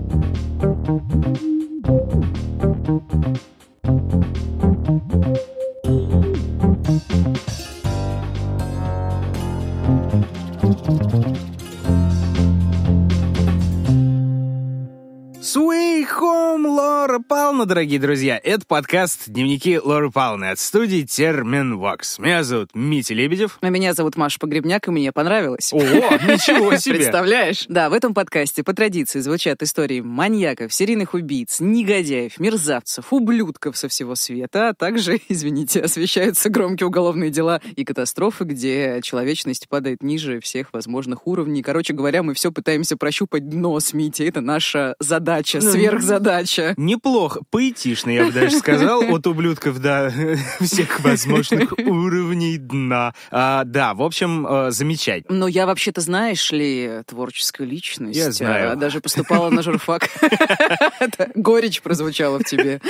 Thank you. Безусловно, дорогие друзья, это подкаст «Дневники Лоры Пауны» от студии Терминвокс. Меня зовут Митя Лебедев. А меня зовут Маша Погребняк, и мне понравилось. О, ничего себе! Представляешь? Да, в этом подкасте по традиции звучат истории маньяков, серийных убийц, негодяев, мерзавцев, ублюдков со всего света, а также, извините, освещаются громкие уголовные дела и катастрофы, где человечность падает ниже всех возможных уровней. Короче говоря, мы все пытаемся прощупать дно с Митей. Это наша задача, ну, сверхзадача. Неплохо поэтично, я бы даже сказал, от ублюдков до всех возможных уровней дна. А, да, в общем, э, замечательно. Но я вообще-то, знаешь ли, творческая личность. Я а, знаю. Даже поступала на журфак. Горечь прозвучала в тебе.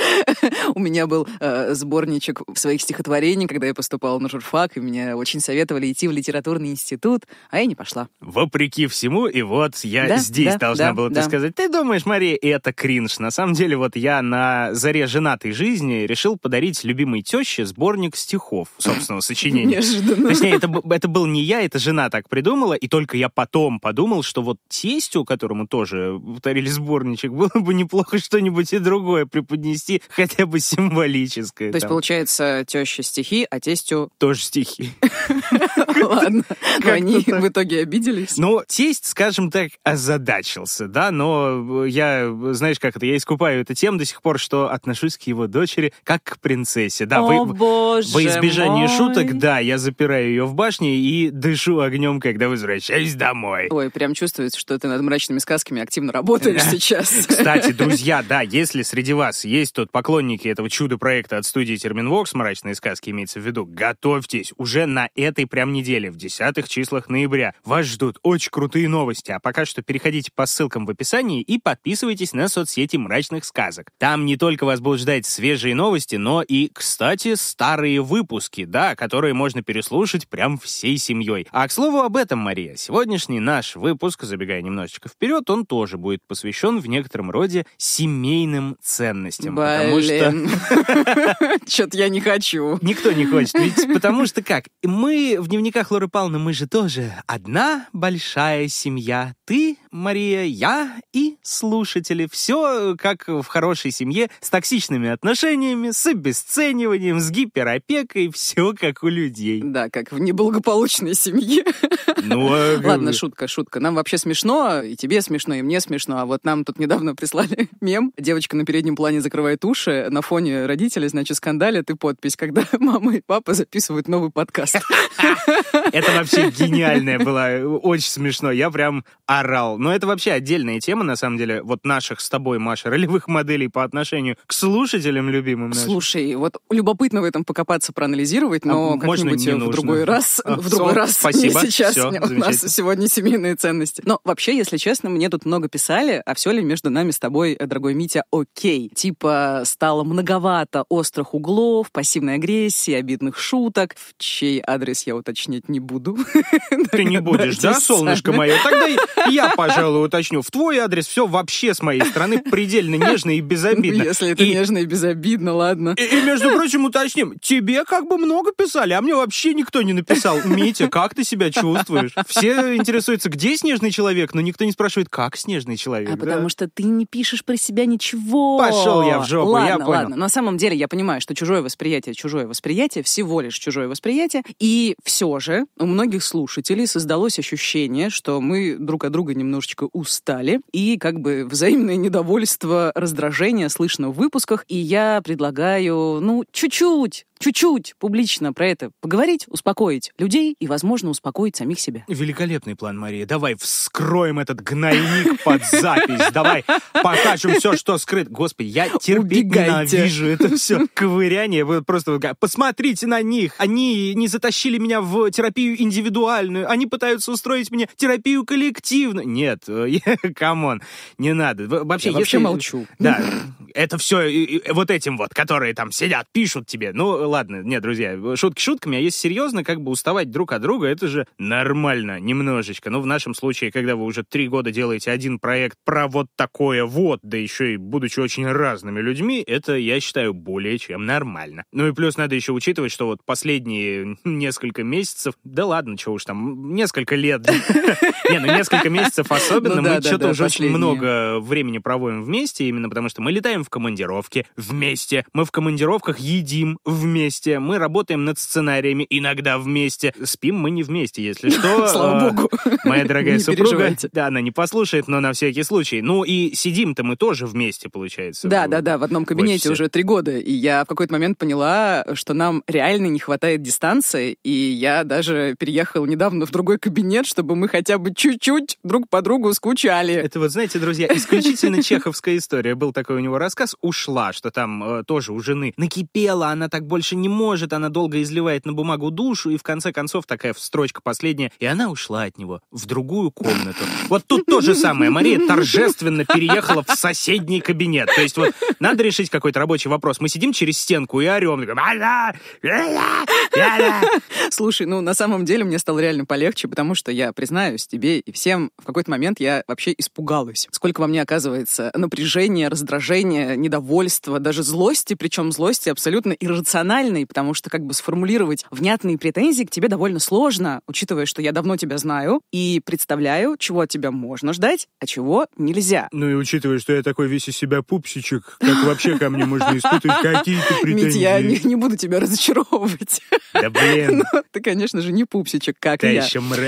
У меня был э, сборничек своих стихотворений, когда я поступала на журфак, и меня очень советовали идти в литературный институт, а я не пошла. Вопреки всему, и вот я здесь должна была ты сказать. Ты думаешь, Мария, это кринж. На самом деле, вот я на а, заре женатой жизни решил подарить любимой теще сборник стихов собственного сочинения. Неожиданно. Точнее, это, это был не я, это жена так придумала, и только я потом подумал, что вот тестю, которому тоже повторили сборничек, было бы неплохо что-нибудь и другое преподнести, хотя бы символическое. То там. есть, получается, теща стихи, а тестю... Тоже стихи. Ладно, но они в итоге обиделись. Ну, тесть, скажем так, озадачился, да, но я, знаешь, как это, я искупаю эту тему до сих пор, что отношусь к его дочери как к принцессе. Да, О, вы, боже во избежание мой. шуток, да, я запираю ее в башне и дышу огнем, когда возвращаюсь домой. Ой, прям чувствуется, что ты над мрачными сказками активно работаешь сейчас. Кстати, друзья, да, если среди вас есть тот поклонники этого чудо-проекта от студии Терминвокс, мрачные сказки имеется в виду, готовьтесь, уже на этой прям неделе, в десятых числах ноября, вас ждут очень крутые новости, а пока что переходите по ссылкам в описании и подписывайтесь на соцсети мрачных сказок. Там не не только вас будут ждать свежие новости, но и, кстати, старые выпуски, да, которые можно переслушать прям всей семьей. А к слову об этом, Мария, сегодняшний наш выпуск, забегая немножечко вперед, он тоже будет посвящен в некотором роде семейным ценностям. Потому что... Что-то я не хочу. Никто не хочет, ведь потому что как? Мы в дневниках Лоры Павловны, мы же тоже одна большая семья. Ты, Мария, я и слушатели. Все как в хорошей семье семье с токсичными отношениями, с обесцениванием, с гиперопекой, все как у людей. Да, как в неблагополучной семье. Ну, а... Ладно, шутка, шутка. Нам вообще смешно, и тебе смешно, и мне смешно, а вот нам тут недавно прислали мем. Девочка на переднем плане закрывает уши, на фоне родителей, значит, скандалят и подпись, когда мама и папа записывают новый подкаст. Это вообще гениальная была, очень смешно. Я прям орал. Но это вообще отдельная тема, на самом деле, вот наших с тобой, Маша, ролевых моделей по отношению отношению к слушателям любимым нашим. Слушай, вот любопытно в этом покопаться, проанализировать, но а как-нибудь в другой раз, а, в другой все, раз, спасибо, не сейчас. Все, у нас сегодня семейные ценности. Но вообще, если честно, мне тут много писали, а все ли между нами с тобой, э, дорогой Митя, окей? Типа стало многовато острых углов, пассивной агрессии, обидных шуток, в чей адрес я уточнять не буду. Ты не будешь, да, солнышко мое? Тогда я, пожалуй, уточню. В твой адрес все вообще с моей стороны предельно нежно и безобидно безобидно. Если это и... нежно и безобидно, ладно. И, и, между прочим, уточним, тебе как бы много писали, а мне вообще никто не написал. Митя, как ты себя чувствуешь? Все интересуются, где снежный человек, но никто не спрашивает, как снежный человек. А да? потому что ты не пишешь про себя ничего. Пошел я в жопу, ладно, я понял. Ладно, на самом деле я понимаю, что чужое восприятие, чужое восприятие, всего лишь чужое восприятие. И все же у многих слушателей создалось ощущение, что мы друг от друга немножечко устали, и как бы взаимное недовольство, раздражение, слышно в выпусках, и я предлагаю, ну, чуть-чуть чуть-чуть публично про это поговорить, успокоить людей и, возможно, успокоить самих себя. Великолепный план, Мария. Давай вскроем этот гнойник под запись. Давай покажем все, что скрыт. Господи, я терпеть ненавижу это все ковыряние. Вы просто посмотрите на них. Они не затащили меня в терапию индивидуальную. Они пытаются устроить мне терапию коллективную. Нет, э, камон, не надо. Вообще, я вообще молчу. Да, это все вот этим вот, которые там сидят, пишут тебе. Ну, ладно, нет, друзья, шутки шутками, а если серьезно, как бы уставать друг от друга, это же нормально немножечко. Но ну, в нашем случае, когда вы уже три года делаете один проект про вот такое вот, да еще и будучи очень разными людьми, это, я считаю, более чем нормально. Ну и плюс надо еще учитывать, что вот последние несколько месяцев, да ладно, чего уж там, несколько лет. Не, ну несколько месяцев особенно, ну мы что-то уже очень много времени проводим вместе, именно потому что мы летаем в командировке вместе, мы в командировках едим вместе, вместе, мы работаем над сценариями иногда вместе. Спим мы не вместе, если что. Слава а, богу. Моя дорогая супруга, да, она не послушает, но на всякий случай. Ну и сидим-то мы тоже вместе, получается. Да, да, да, в одном кабинете уже три года. И я в какой-то момент поняла, что нам реально не хватает дистанции. И я даже переехала недавно в другой кабинет, чтобы мы хотя бы чуть-чуть друг по другу скучали. Это вот, знаете, друзья, исключительно чеховская история. Был такой у него рассказ «Ушла», что там э, тоже у жены накипела, она так больше больше не может, она долго изливает на бумагу душу, и в конце концов такая строчка последняя, и она ушла от него в другую комнату. Вот тут то же самое. Мария торжественно переехала в соседний кабинет. То есть вот надо решить какой-то рабочий вопрос. Мы сидим через стенку и орем. Слушай, ну на самом деле мне стало реально полегче, потому что я признаюсь тебе и всем, в какой-то момент я вообще испугалась. Сколько во мне оказывается напряжение раздражение недовольство даже злости, причем злости абсолютно иррационально банальной, потому что как бы сформулировать внятные претензии к тебе довольно сложно, учитывая, что я давно тебя знаю и представляю, чего от тебя можно ждать, а чего нельзя. Ну и учитывая, что я такой весь из себя пупсичек, как вообще ко мне можно испытывать какие-то претензии? Мить, я не, не буду тебя разочаровывать. Да блин. Ну, ты, конечно же, не пупсичек, как и я.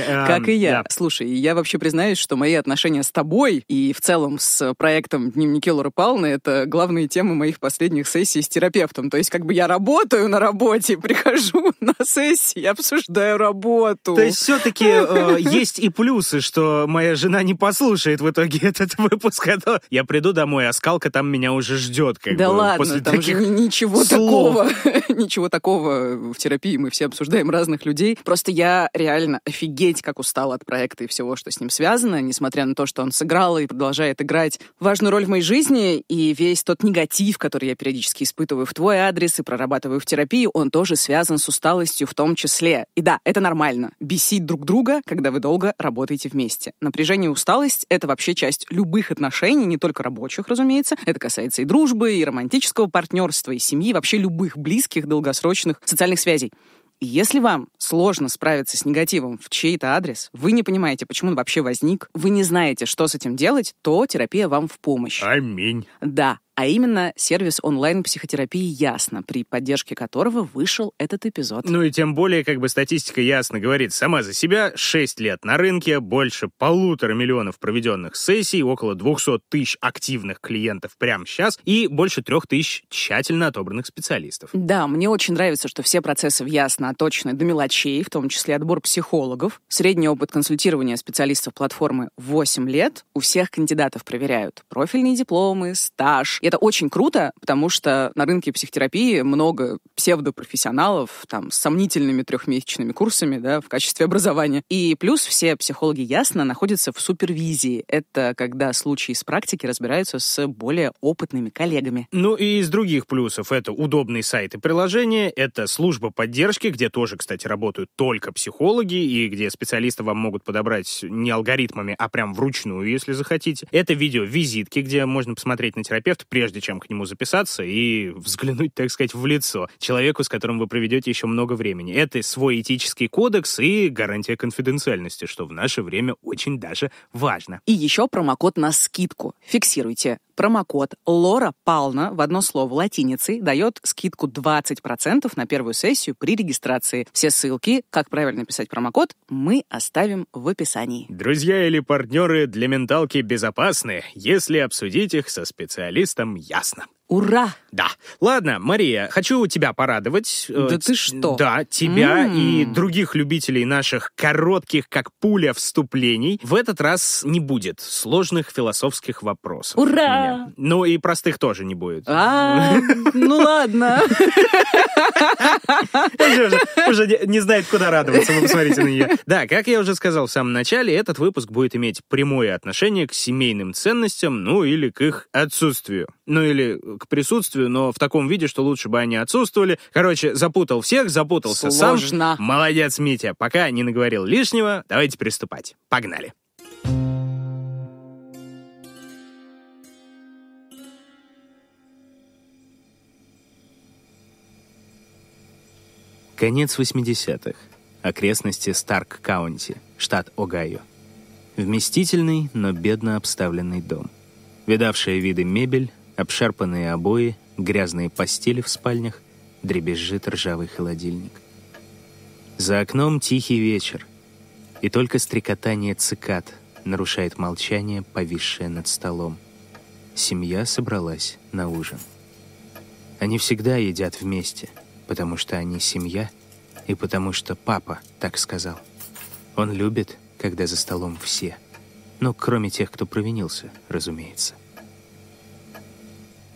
А, как и я. Слушай, я вообще признаюсь, что мои отношения с тобой и в целом с проектом «Дневники Лоры Палны» — это главные темы моих последних сессий с терапевтом. То есть как бы я работаю, работаю на работе, прихожу на сессии, обсуждаю работу. То есть все-таки э, есть и плюсы, что моя жена не послушает в итоге этот выпуск, а то я приду домой, а скалка там меня уже ждет. Как да бы, ладно, после там таких же ничего слов. такого, ничего такого в терапии мы все обсуждаем разных людей. Просто я реально офигеть как устала от проекта и всего, что с ним связано, несмотря на то, что он сыграл и продолжает играть важную роль в моей жизни, и весь тот негатив, который я периодически испытываю в твой адрес и прорабатываю в терапии, он тоже связан с усталостью в том числе. И да, это нормально. Бесить друг друга, когда вы долго работаете вместе. Напряжение и усталость — это вообще часть любых отношений, не только рабочих, разумеется. Это касается и дружбы, и романтического партнерства, и семьи, и вообще любых близких, долгосрочных социальных связей. И если вам сложно справиться с негативом в чей-то адрес, вы не понимаете, почему он вообще возник, вы не знаете, что с этим делать, то терапия вам в помощь. Аминь. Да, а именно сервис онлайн-психотерапии «Ясно», при поддержке которого вышел этот эпизод. Ну и тем более, как бы статистика ясно говорит сама за себя, 6 лет на рынке, больше полутора миллионов проведенных сессий, около 200 тысяч активных клиентов прямо сейчас и больше трех тысяч тщательно отобранных специалистов. Да, мне очень нравится, что все процессы в «Ясно» оточены до мелочей, в том числе отбор психологов. Средний опыт консультирования специалистов платформы 8 лет. У всех кандидатов проверяют профильные дипломы, стаж, и это очень круто, потому что на рынке психотерапии много псевдопрофессионалов там, с сомнительными трехмесячными курсами да, в качестве образования. И плюс все психологи ясно находятся в супервизии. Это когда случаи из практики разбираются с более опытными коллегами. Ну и из других плюсов это удобные сайты приложения, это служба поддержки, где тоже, кстати, работают только психологи и где специалисты вам могут подобрать не алгоритмами, а прям вручную, если захотите. Это видео-визитки, где можно посмотреть на терапевта, прежде чем к нему записаться и взглянуть, так сказать, в лицо человеку, с которым вы проведете еще много времени. Это свой этический кодекс и гарантия конфиденциальности, что в наше время очень даже важно. И еще промокод на скидку. Фиксируйте Промокод «Лора Пална» в одно слово латиницей дает скидку 20% на первую сессию при регистрации. Все ссылки, как правильно писать промокод, мы оставим в описании. Друзья или партнеры для менталки безопасны, если обсудить их со специалистом ясно. Ура! Да. Ладно, Мария, хочу тебя порадовать. Э, да ты что? Да, тебя м-м. и других любителей наших коротких, как пуля, вступлений. В этот раз не будет сложных философских вопросов. Ура! Ну и простых тоже не будет. А, ну ладно. Уже не знает, куда радоваться. Вы посмотрите на нее. Да, как я уже сказал в самом начале, этот выпуск будет иметь прямое отношение к семейным ценностям, ну или к их отсутствию. Ну или к присутствию, но в таком виде, что лучше бы они отсутствовали. Короче, запутал всех, запутался Сложно. сам. Молодец, Митя. Пока не наговорил лишнего, давайте приступать. Погнали. Конец 80-х. Окрестности Старк-Каунти, штат Огайо. Вместительный, но бедно обставленный дом. Видавшая виды мебель, Обшарпанные обои, грязные постели в спальнях, дребезжит ржавый холодильник. За окном тихий вечер, и только стрекотание цикад нарушает молчание, повисшее над столом. Семья собралась на ужин. Они всегда едят вместе, потому что они семья и потому что папа так сказал. Он любит, когда за столом все. но кроме тех, кто провинился, разумеется.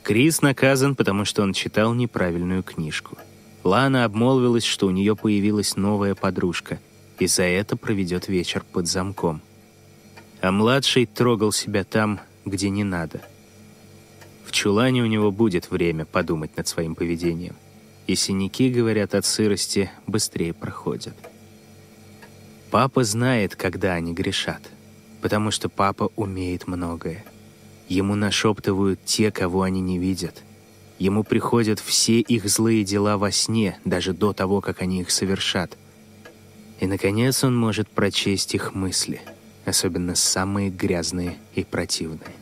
Крис наказан, потому что он читал неправильную книжку. Лана обмолвилась, что у нее появилась новая подружка, и за это проведет вечер под замком. А младший трогал себя там, где не надо. В чулане у него будет время подумать над своим поведением. И синяки, говорят, от сырости быстрее проходят. Папа знает, когда они грешат, потому что папа умеет многое — Ему нашептывают те, кого они не видят. Ему приходят все их злые дела во сне, даже до того, как они их совершат. И, наконец, он может прочесть их мысли, особенно самые грязные и противные.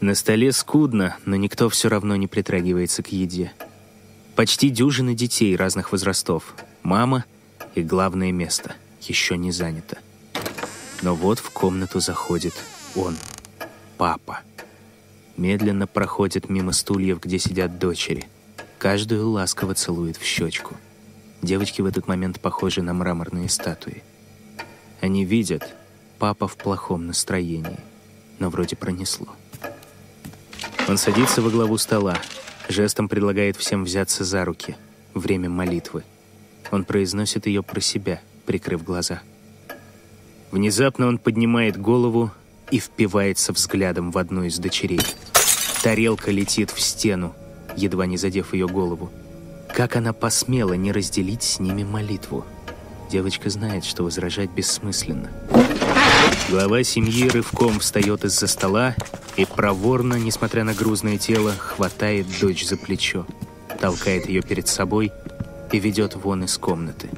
На столе скудно, но никто все равно не притрагивается к еде. Почти дюжины детей разных возрастов. Мама и главное место еще не занято. Но вот в комнату заходит он — папа. Медленно проходит мимо стульев, где сидят дочери. Каждую ласково целует в щечку. Девочки в этот момент похожи на мраморные статуи. Они видят, папа в плохом настроении, но вроде пронесло. Он садится во главу стола, жестом предлагает всем взяться за руки. Время молитвы. Он произносит ее про себя, прикрыв глаза. Внезапно он поднимает голову и впивается взглядом в одну из дочерей. Тарелка летит в стену, едва не задев ее голову. Как она посмела не разделить с ними молитву? Девочка знает, что возражать бессмысленно. Глава семьи рывком встает из-за стола и проворно, несмотря на грузное тело, хватает дочь за плечо, толкает ее перед собой и ведет вон из комнаты,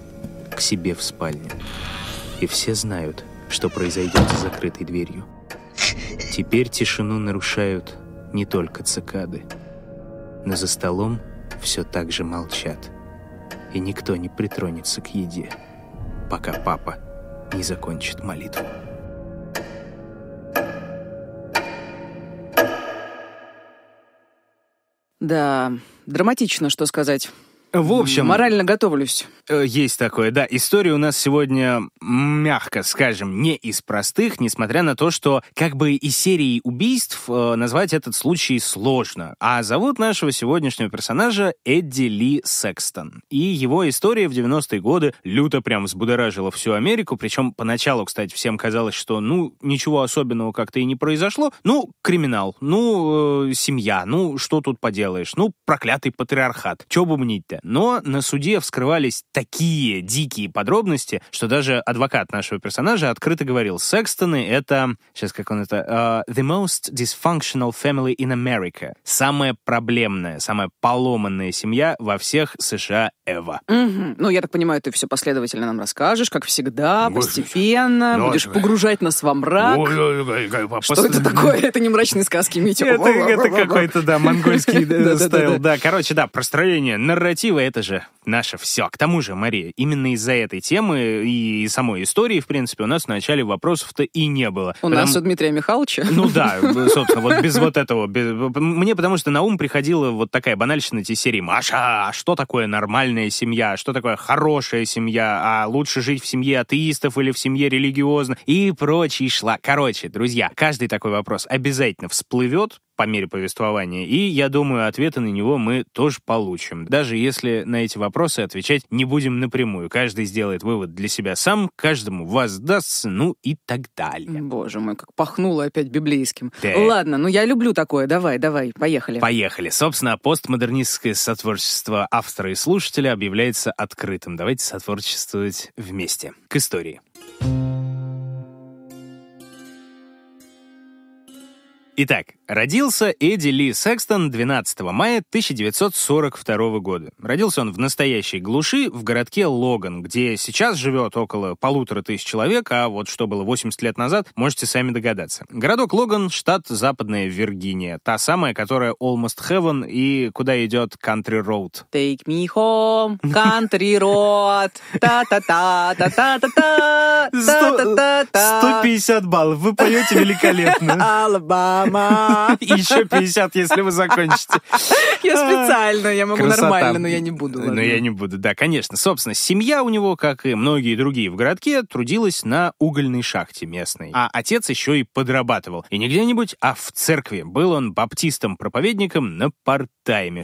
к себе в спальню. И все знают, что произойдет за закрытой дверью. Теперь тишину нарушают не только цикады. Но за столом все так же молчат. И никто не притронется к еде, пока папа не закончит молитву. Да, драматично, что сказать. В общем... Морально готовлюсь. Э, есть такое, да. История у нас сегодня, мягко скажем, не из простых, несмотря на то, что как бы из серии убийств э, назвать этот случай сложно. А зовут нашего сегодняшнего персонажа Эдди Ли Секстон. И его история в 90-е годы люто прям взбудоражила всю Америку, причем поначалу, кстати, всем казалось, что, ну, ничего особенного как-то и не произошло. Ну, криминал, ну, э, семья, ну, что тут поделаешь, ну, проклятый патриархат, чё бубнить-то? Но на суде вскрывались такие дикие подробности, что даже адвокат нашего персонажа открыто говорил, Секстоны — это, сейчас как он это, uh, the most dysfunctional family in America. Самая проблемная, самая поломанная семья во всех США Эва. Угу. Ну, я так понимаю, ты все последовательно нам расскажешь, как всегда, Господи. постепенно, Но... Ну, будешь погружать нас во мрак. Что это такое? Это не мрачные сказки, Митя. Это какой-то, да, монгольский э, стайл. Да, короче, да, простроение, нарратив, Перспектива — это же наше все. К тому же, Мария, именно из-за этой темы и самой истории, в принципе, у нас в начале вопросов-то и не было. У потому... нас у Дмитрия Михайловича? Ну да, собственно, вот без вот этого. Без... Мне потому что на ум приходила вот такая банальщина те серии «Маша, а что такое нормальная семья? Что такое хорошая семья? А лучше жить в семье атеистов или в семье религиозно?» и прочий шла. Короче, друзья, каждый такой вопрос обязательно всплывет, по мере повествования, и, я думаю, ответы на него мы тоже получим, даже если на эти вопросы отвечать не будем напрямую. Каждый сделает вывод для себя сам, каждому воздастся, ну и так далее. Боже мой, как пахнуло опять библейским. Да. Ладно, ну я люблю такое, давай, давай, поехали. Поехали. Собственно, постмодернистское сотворчество автора и слушателя объявляется открытым. Давайте сотворчествовать вместе. К истории. Итак, родился Эдди Ли Секстон 12 мая 1942 года. Родился он в настоящей глуши в городке Логан, где сейчас живет около полутора тысяч человек, а вот что было 80 лет назад, можете сами догадаться. Городок Логан, штат Западная Виргиния, та самая, которая Almost Heaven и куда идет Country Road. Take me home, Country Road, та-та-та-та-та-та-та, 150 баллов, вы поете великолетно. Алабама мама. Еще 50, если вы закончите. Я специально, я могу Красота. нормально, но я не буду. Ну, ладно. Но я не буду, да, конечно. Собственно, семья у него, как и многие другие в городке, трудилась на угольной шахте местной. А отец еще и подрабатывал. И не где-нибудь, а в церкви. Был он баптистом-проповедником на парт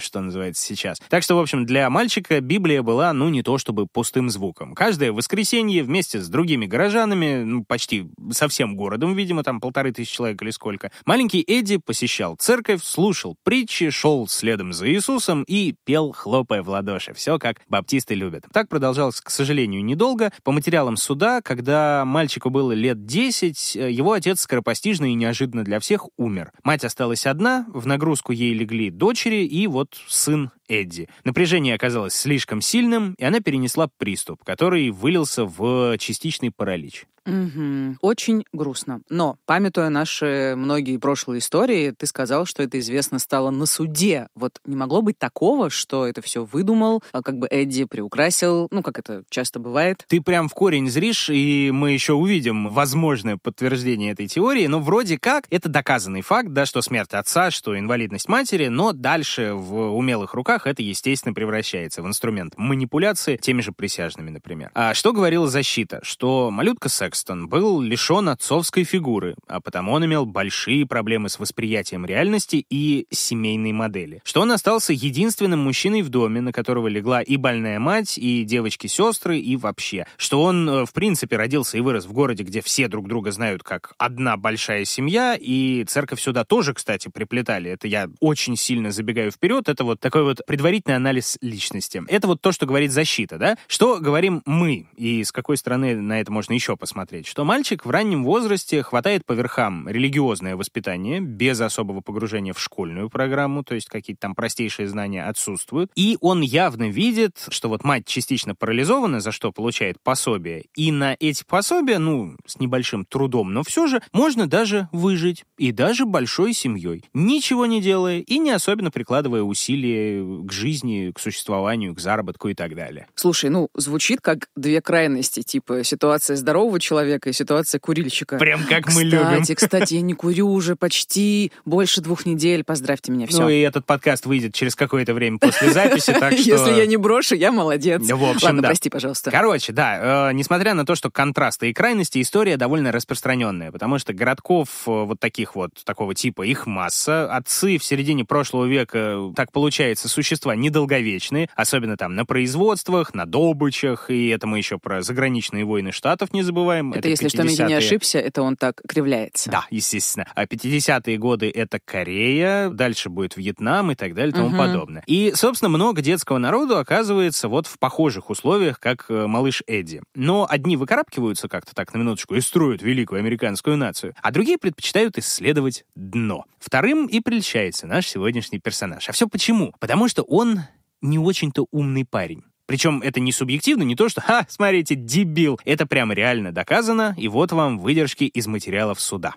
что называется сейчас. Так что, в общем, для мальчика Библия была, ну, не то чтобы пустым звуком. Каждое воскресенье вместе с другими горожанами, ну, почти со всем городом, видимо, там полторы тысячи человек или сколько, маленький Маленький Эдди посещал церковь, слушал притчи, шел следом за Иисусом и пел, хлопая в ладоши. Все, как баптисты любят. Так продолжалось, к сожалению, недолго. По материалам суда, когда мальчику было лет 10, э, его отец скоропостижно и неожиданно для всех умер. Мать осталась одна, в нагрузку ей легли дочери, и вот сын Эдди. Напряжение оказалось слишком сильным, и она перенесла приступ, который вылился в частичный паралич. Угу. Очень грустно. Но, памятуя наши многие прошлые истории, ты сказал, что это известно стало на суде. Вот не могло быть такого, что это все выдумал, а как бы Эдди приукрасил, ну, как это часто бывает. Ты прям в корень зришь, и мы еще увидим возможное подтверждение этой теории, но вроде как это доказанный факт, да, что смерть отца, что инвалидность матери, но дальше в умелых руках судах это, естественно, превращается в инструмент манипуляции теми же присяжными, например. А что говорила защита? Что малютка Секстон был лишен отцовской фигуры, а потому он имел большие проблемы с восприятием реальности и семейной модели. Что он остался единственным мужчиной в доме, на которого легла и больная мать, и девочки-сестры, и вообще. Что он, э, в принципе, родился и вырос в городе, где все друг друга знают как одна большая семья, и церковь сюда тоже, кстати, приплетали. Это я очень сильно забегаю вперед. Это вот такой вот предварительный анализ личности. Это вот то, что говорит защита, да? Что говорим мы, и с какой стороны на это можно еще посмотреть? Что мальчик в раннем возрасте хватает по верхам религиозное воспитание, без особого погружения в школьную программу, то есть какие-то там простейшие знания отсутствуют, и он явно видит, что вот мать частично парализована, за что получает пособие, и на эти пособия, ну, с небольшим трудом, но все же, можно даже выжить, и даже большой семьей, ничего не делая и не особенно прикладывая усилия к жизни, к существованию, к заработку и так далее. Слушай, ну, звучит как две крайности, типа ситуация здорового человека и ситуация курильщика. Прям как кстати, мы любим. Кстати, кстати, я не курю уже почти больше двух недель, поздравьте меня, все. Ну и этот подкаст выйдет через какое-то время после записи, так что... Если я не брошу, я молодец. В общем, Ладно, да. прости, пожалуйста. Короче, да, э, несмотря на то, что контрасты и крайности, история довольно распространенная, потому что городков э, вот таких вот, такого типа, их масса. Отцы в середине прошлого века, так получается, существуют существа недолговечные, особенно там на производствах, на добычах, и это мы еще про заграничные войны Штатов не забываем. Это, это если что, я не ошибся, это он так кривляется. Да, естественно. А 50-е годы — это Корея, дальше будет Вьетнам и так далее и тому угу. подобное. И, собственно, много детского народу оказывается вот в похожих условиях, как э, малыш Эдди. Но одни выкарабкиваются как-то так, на минуточку, и строят великую американскую нацию, а другие предпочитают исследовать дно. Вторым и прельщается наш сегодняшний персонаж. А все почему? Потому что что он не очень-то умный парень. Причем это не субъективно, не то, что «Ха, смотрите, дебил!» Это прямо реально доказано, и вот вам выдержки из материалов суда.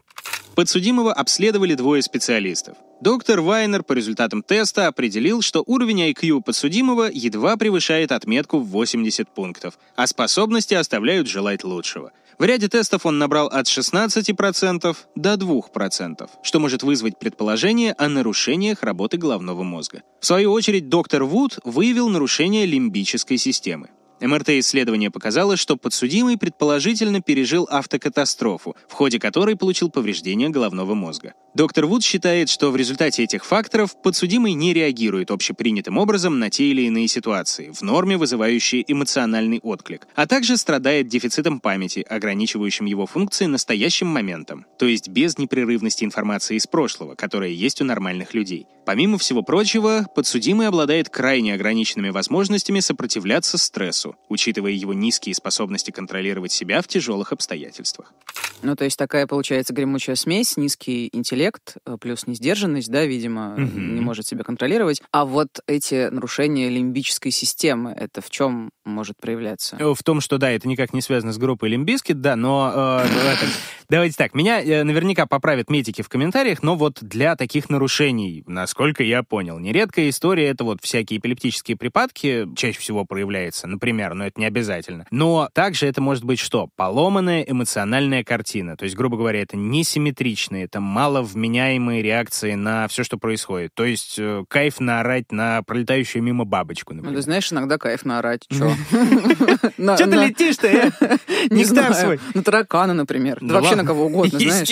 Подсудимого обследовали двое специалистов. Доктор Вайнер по результатам теста определил, что уровень IQ подсудимого едва превышает отметку в 80 пунктов, а способности оставляют желать лучшего. В ряде тестов он набрал от 16% до 2%, что может вызвать предположение о нарушениях работы головного мозга. В свою очередь, доктор Вуд выявил нарушение лимбической системы. МРТ-исследование показало, что подсудимый предположительно пережил автокатастрофу, в ходе которой получил повреждение головного мозга. Доктор Вуд считает, что в результате этих факторов подсудимый не реагирует общепринятым образом на те или иные ситуации, в норме вызывающие эмоциональный отклик, а также страдает дефицитом памяти, ограничивающим его функции настоящим моментом, то есть без непрерывности информации из прошлого, которая есть у нормальных людей. Помимо всего прочего, подсудимый обладает крайне ограниченными возможностями сопротивляться стрессу, учитывая его низкие способности контролировать себя в тяжелых обстоятельствах. Ну, то есть такая получается гремучая смесь, низкий интеллект э, плюс несдержанность, да, видимо, угу. не может себя контролировать. А вот эти нарушения лимбической системы, это в чем может проявляться? Э, в том, что, да, это никак не связано с группой лимбиски, да, но... Э, это, давайте так, меня э, наверняка поправят медики в комментариях, но вот для таких нарушений, насколько я понял, нередкая история — это вот всякие эпилептические припадки, чаще всего проявляется, например, например, но это не обязательно. Но также это может быть что? Поломанная эмоциональная картина. То есть, грубо говоря, это несимметричные, это мало вменяемые реакции на все, что происходит. То есть э, кайф наорать на пролетающую мимо бабочку, например. Ну, ты знаешь, иногда кайф наорать. Чё? чё ты летишь-то, э? Не знаю. На таракана, например. Ну вообще на кого угодно, знаешь.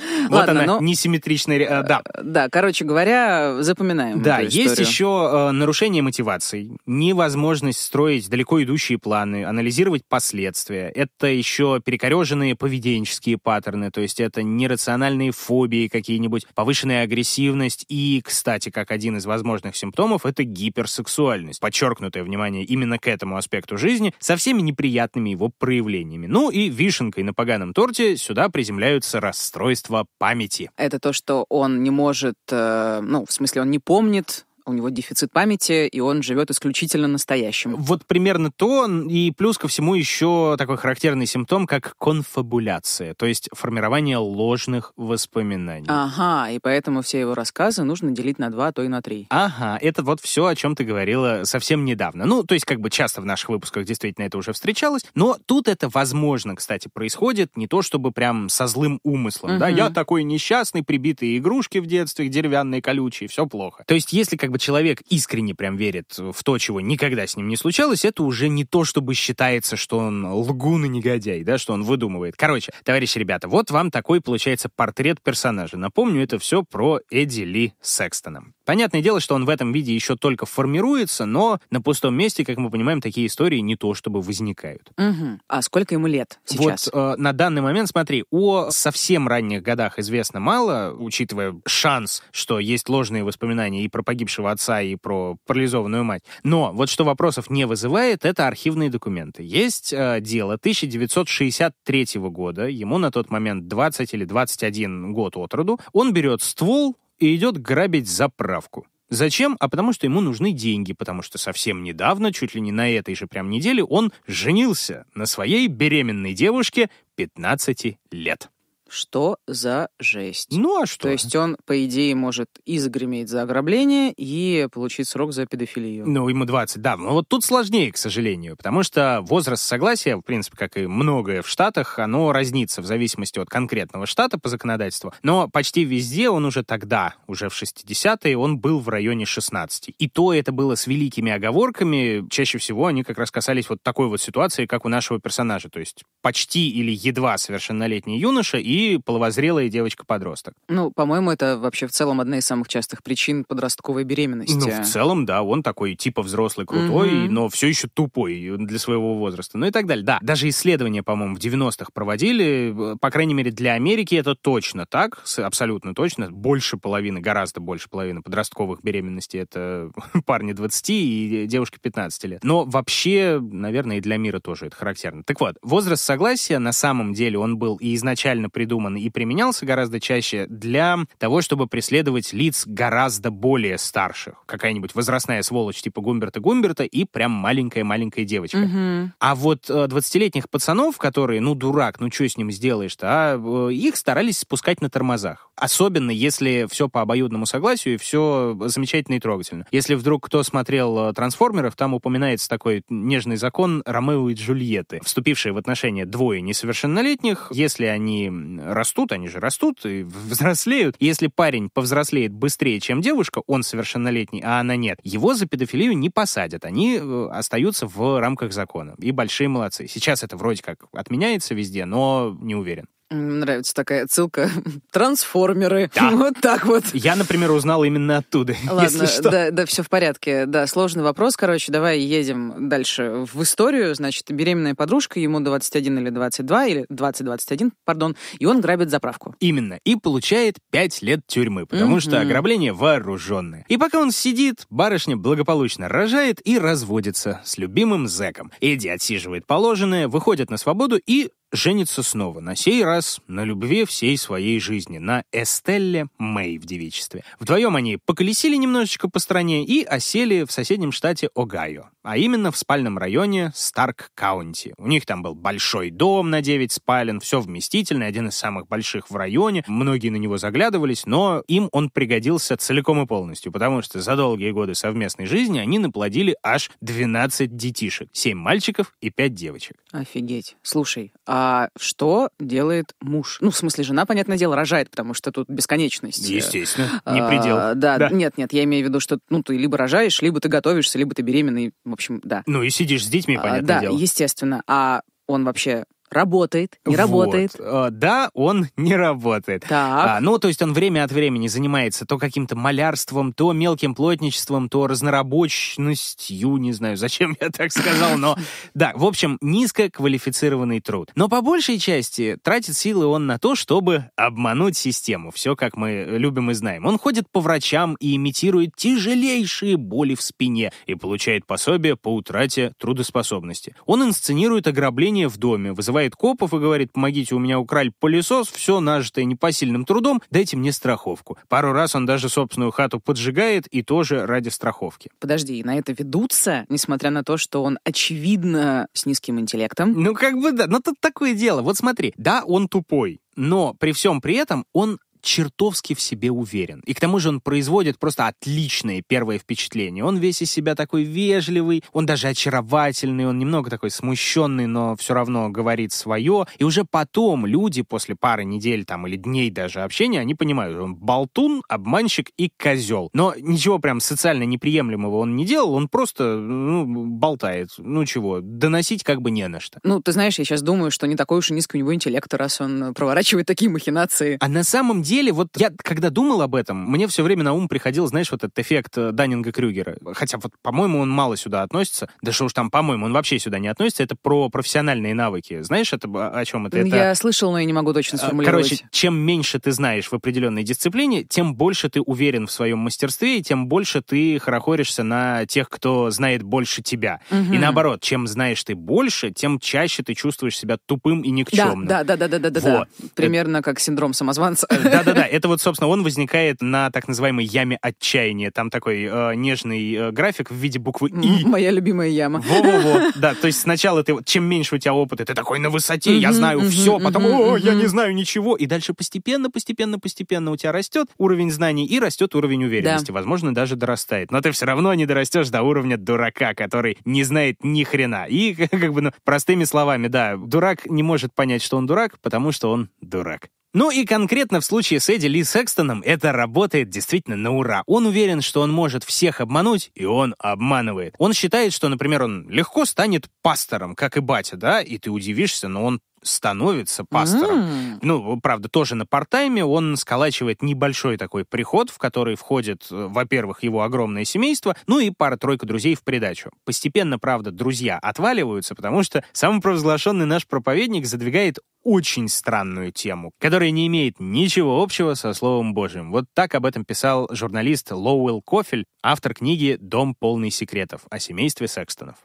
Вот она, несимметричная... Э, да. Э, да, короче говоря, запоминаем Да, есть еще нарушение мотивации, невозможность строить далеко идущие планы, анализировать последствия. Это еще перекореженные поведенческие паттерны, то есть это нерациональные фобии какие-нибудь, повышенная агрессивность и, кстати, как один из возможных симптомов, это гиперсексуальность, подчеркнутое внимание именно к этому аспекту жизни со всеми неприятными его проявлениями. Ну и вишенкой на поганом торте сюда приземляются расстройства памяти. Это то, что он не может, э, ну, в смысле, он не помнит у него дефицит памяти, и он живет исключительно настоящим. Вот примерно то, и плюс ко всему еще такой характерный симптом, как конфабуляция, то есть формирование ложных воспоминаний. Ага, и поэтому все его рассказы нужно делить на два, а то и на три. Ага, это вот все, о чем ты говорила совсем недавно. Ну, то есть как бы часто в наших выпусках действительно это уже встречалось, но тут это возможно, кстати, происходит не то чтобы прям со злым умыслом, угу. да, я такой несчастный, прибитые игрушки в детстве, деревянные, колючие, все плохо. То есть если как бы чтобы человек искренне прям верит в то, чего никогда с ним не случалось, это уже не то, чтобы считается, что он лгун и негодяй, да, что он выдумывает. Короче, товарищи ребята, вот вам такой, получается, портрет персонажа. Напомню, это все про Эдди Ли Секстона. Понятное дело, что он в этом виде еще только формируется, но на пустом месте, как мы понимаем, такие истории не то чтобы возникают. Угу. А сколько ему лет сейчас? Вот э, на данный момент, смотри, о совсем ранних годах известно мало, учитывая шанс, что есть ложные воспоминания и про погибшего отца, и про парализованную мать. Но вот что вопросов не вызывает, это архивные документы. Есть э, дело 1963 года, ему на тот момент 20 или 21 год от роду, он берет ствол, и идет грабить заправку. Зачем? А потому что ему нужны деньги, потому что совсем недавно, чуть ли не на этой же прям неделе, он женился на своей беременной девушке 15 лет. Что за жесть? Ну а что? То есть он, по идее, может и загреметь за ограбление, и получить срок за педофилию. Ну, ему 20, да. Но вот тут сложнее, к сожалению, потому что возраст согласия, в принципе, как и многое в Штатах, оно разнится в зависимости от конкретного штата по законодательству. Но почти везде он уже тогда, уже в 60-е, он был в районе 16. И то это было с великими оговорками. Чаще всего они как раз касались вот такой вот ситуации, как у нашего персонажа. То есть почти или едва совершеннолетний юноша и и половозрелая девочка-подросток. Ну, по-моему, это вообще в целом одна из самых частых причин подростковой беременности. Ну, в целом, да, он такой типа взрослый, крутой, mm-hmm. но все еще тупой для своего возраста. Ну и так далее. Да, даже исследования, по-моему, в 90-х проводили, э, по крайней мере, для Америки это точно так, абсолютно точно. Больше половины, гораздо больше половины подростковых беременностей это парни 20 и э, девушки 15 лет. Но вообще, наверное, и для мира тоже это характерно. Так вот, возраст согласия на самом деле он был и изначально предусмотрен придуман и применялся гораздо чаще для того, чтобы преследовать лиц гораздо более старших. Какая-нибудь возрастная сволочь типа Гумберта Гумберта и прям маленькая-маленькая девочка. Угу. А вот 20-летних э, пацанов, которые, ну, дурак, ну, что с ним сделаешь-то, а э, их старались спускать на тормозах. Особенно, если все по обоюдному согласию и все замечательно и трогательно. Если вдруг кто смотрел э, «Трансформеров», там упоминается такой нежный закон Ромео и Джульетты, вступившие в отношения двое несовершеннолетних. Если они растут, они же растут и взрослеют. если парень повзрослеет быстрее, чем девушка, он совершеннолетний, а она нет, его за педофилию не посадят. Они э, остаются в рамках закона. И большие молодцы. Сейчас это вроде как отменяется везде, но не уверен. Нравится такая отсылка. Трансформеры. Да. Вот так вот. Я, например, узнал именно оттуда. Ладно, да, да, все в порядке. Да, сложный вопрос. Короче, давай едем дальше в историю. Значит, беременная подружка, ему 21 или 22, или 20-21, пардон, и он грабит заправку. Именно. И получает 5 лет тюрьмы, потому mm-hmm. что ограбление вооруженное. И пока он сидит, барышня благополучно рожает и разводится с любимым зэком. Эдди отсиживает положенное, выходит на свободу и женится снова, на сей раз на любви всей своей жизни, на Эстелле Мэй в девичестве. Вдвоем они поколесили немножечко по стране и осели в соседнем штате Огайо а именно в спальном районе Старк-Каунти. У них там был большой дом на 9 спален, все вместительный, один из самых больших в районе. Многие на него заглядывались, но им он пригодился целиком и полностью, потому что за долгие годы совместной жизни они наплодили аж 12 детишек. 7 мальчиков и 5 девочек. Офигеть. Слушай, а что делает муж? Ну, в смысле, жена, понятное дело, рожает, потому что тут бесконечность. Естественно, э, не предел. А, да, да, нет, нет, я имею в виду, что ну, ты либо рожаешь, либо ты готовишься, либо ты беременный общем, да. Ну и сидишь с детьми, а, понятное а, да, дело. Да, естественно. А он вообще Работает, не вот. работает. Э, да, он не работает. Так. А, ну, то есть он время от времени занимается то каким-то малярством, то мелким плотничеством, то разнорабочностью, не знаю, зачем я так сказал, но да, в общем, низкоквалифицированный труд. Но по большей части тратит силы он на то, чтобы обмануть систему, все как мы любим и знаем. Он ходит по врачам и имитирует тяжелейшие боли в спине и получает пособие по утрате трудоспособности. Он инсценирует ограбление в доме, вызывает вызывает копов и говорит, помогите, у меня украли пылесос, все нажитое непосильным трудом, дайте мне страховку. Пару раз он даже собственную хату поджигает и тоже ради страховки. Подожди, на это ведутся, несмотря на то, что он очевидно с низким интеллектом? Ну как бы да, но тут такое дело. Вот смотри, да, он тупой, но при всем при этом он чертовски в себе уверен. И к тому же он производит просто отличное первое впечатление. Он весь из себя такой вежливый, он даже очаровательный, он немного такой смущенный, но все равно говорит свое. И уже потом люди после пары недель там или дней даже общения, они понимают, он болтун, обманщик и козел. Но ничего прям социально неприемлемого он не делал, он просто ну, болтает. Ну чего, доносить как бы не на что. Ну, ты знаешь, я сейчас думаю, что не такой уж и низкого у него интеллекта, раз он э, проворачивает такие махинации. А на самом деле деле, вот я, когда думал об этом, мне все время на ум приходил, знаешь, вот этот эффект э, Даннинга-Крюгера. Хотя вот, по-моему, он мало сюда относится. Да что уж там, по-моему, он вообще сюда не относится. Это про профессиональные навыки. Знаешь, это о чем это? Ну, это... Я слышал, но я не могу точно а, сформулировать. Короче, чем меньше ты знаешь в определенной дисциплине, тем больше ты уверен в своем мастерстве, и тем больше ты хорохоришься на тех, кто знает больше тебя. Угу. И наоборот, чем знаешь ты больше, тем чаще ты чувствуешь себя тупым и никчемным. Да, да, да, да, да, да. Вот. да. Примерно как синдром самозванца. Э, да-да-да, это вот, собственно, он возникает на так называемой яме отчаяния. Там такой э, нежный э, график в виде буквы «И». Моя любимая яма. Во-во-во, да. То есть сначала ты, чем меньше у тебя опыта, ты такой на высоте, я знаю все, потом «О, я не знаю ничего». И дальше постепенно, постепенно, постепенно у тебя растет уровень знаний и растет уровень уверенности. Возможно, даже дорастает. Но ты все равно не дорастешь до уровня дурака, который не знает ни хрена. И как бы, ну, простыми словами, да, дурак не может понять, что он дурак, потому что он дурак. Ну и конкретно в случае с Эдди Ли Секстоном это работает действительно на ура. Он уверен, что он может всех обмануть, и он обманывает. Он считает, что, например, он легко станет пастором, как и батя, да, и ты удивишься, но он становится пастором. Mm. Ну, правда, тоже на портайме он сколачивает небольшой такой приход, в который входит, э, во-первых, его огромное семейство, ну и пара-тройка друзей в придачу. Постепенно, правда, друзья отваливаются, потому что самопровозглашенный наш проповедник задвигает очень странную тему, которая не имеет ничего общего со Словом Божьим. Вот так об этом писал журналист Лоуэлл Кофель, автор книги «Дом полный секретов» о семействе Секстонов.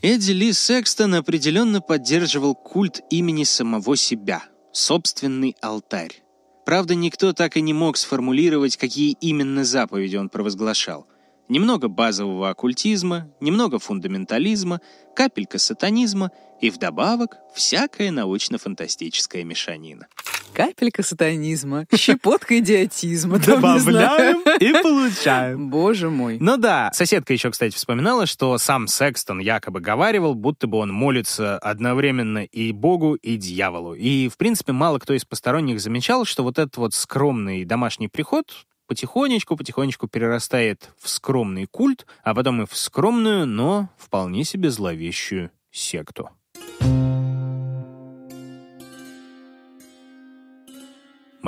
Эдди Ли Секстон определенно поддерживал культ имени самого себя, собственный алтарь. Правда, никто так и не мог сформулировать, какие именно заповеди он провозглашал – немного базового оккультизма, немного фундаментализма, капелька сатанизма и вдобавок всякая научно-фантастическая мешанина. Капелька сатанизма, щепотка идиотизма. Добавляем и получаем. Боже мой. Ну да, соседка еще, кстати, вспоминала, что сам Секстон якобы говаривал, будто бы он молится одновременно и Богу, и дьяволу. И, в принципе, мало кто из посторонних замечал, что вот этот вот скромный домашний приход потихонечку-потихонечку перерастает в скромный культ, а потом и в скромную, но вполне себе зловещую секту.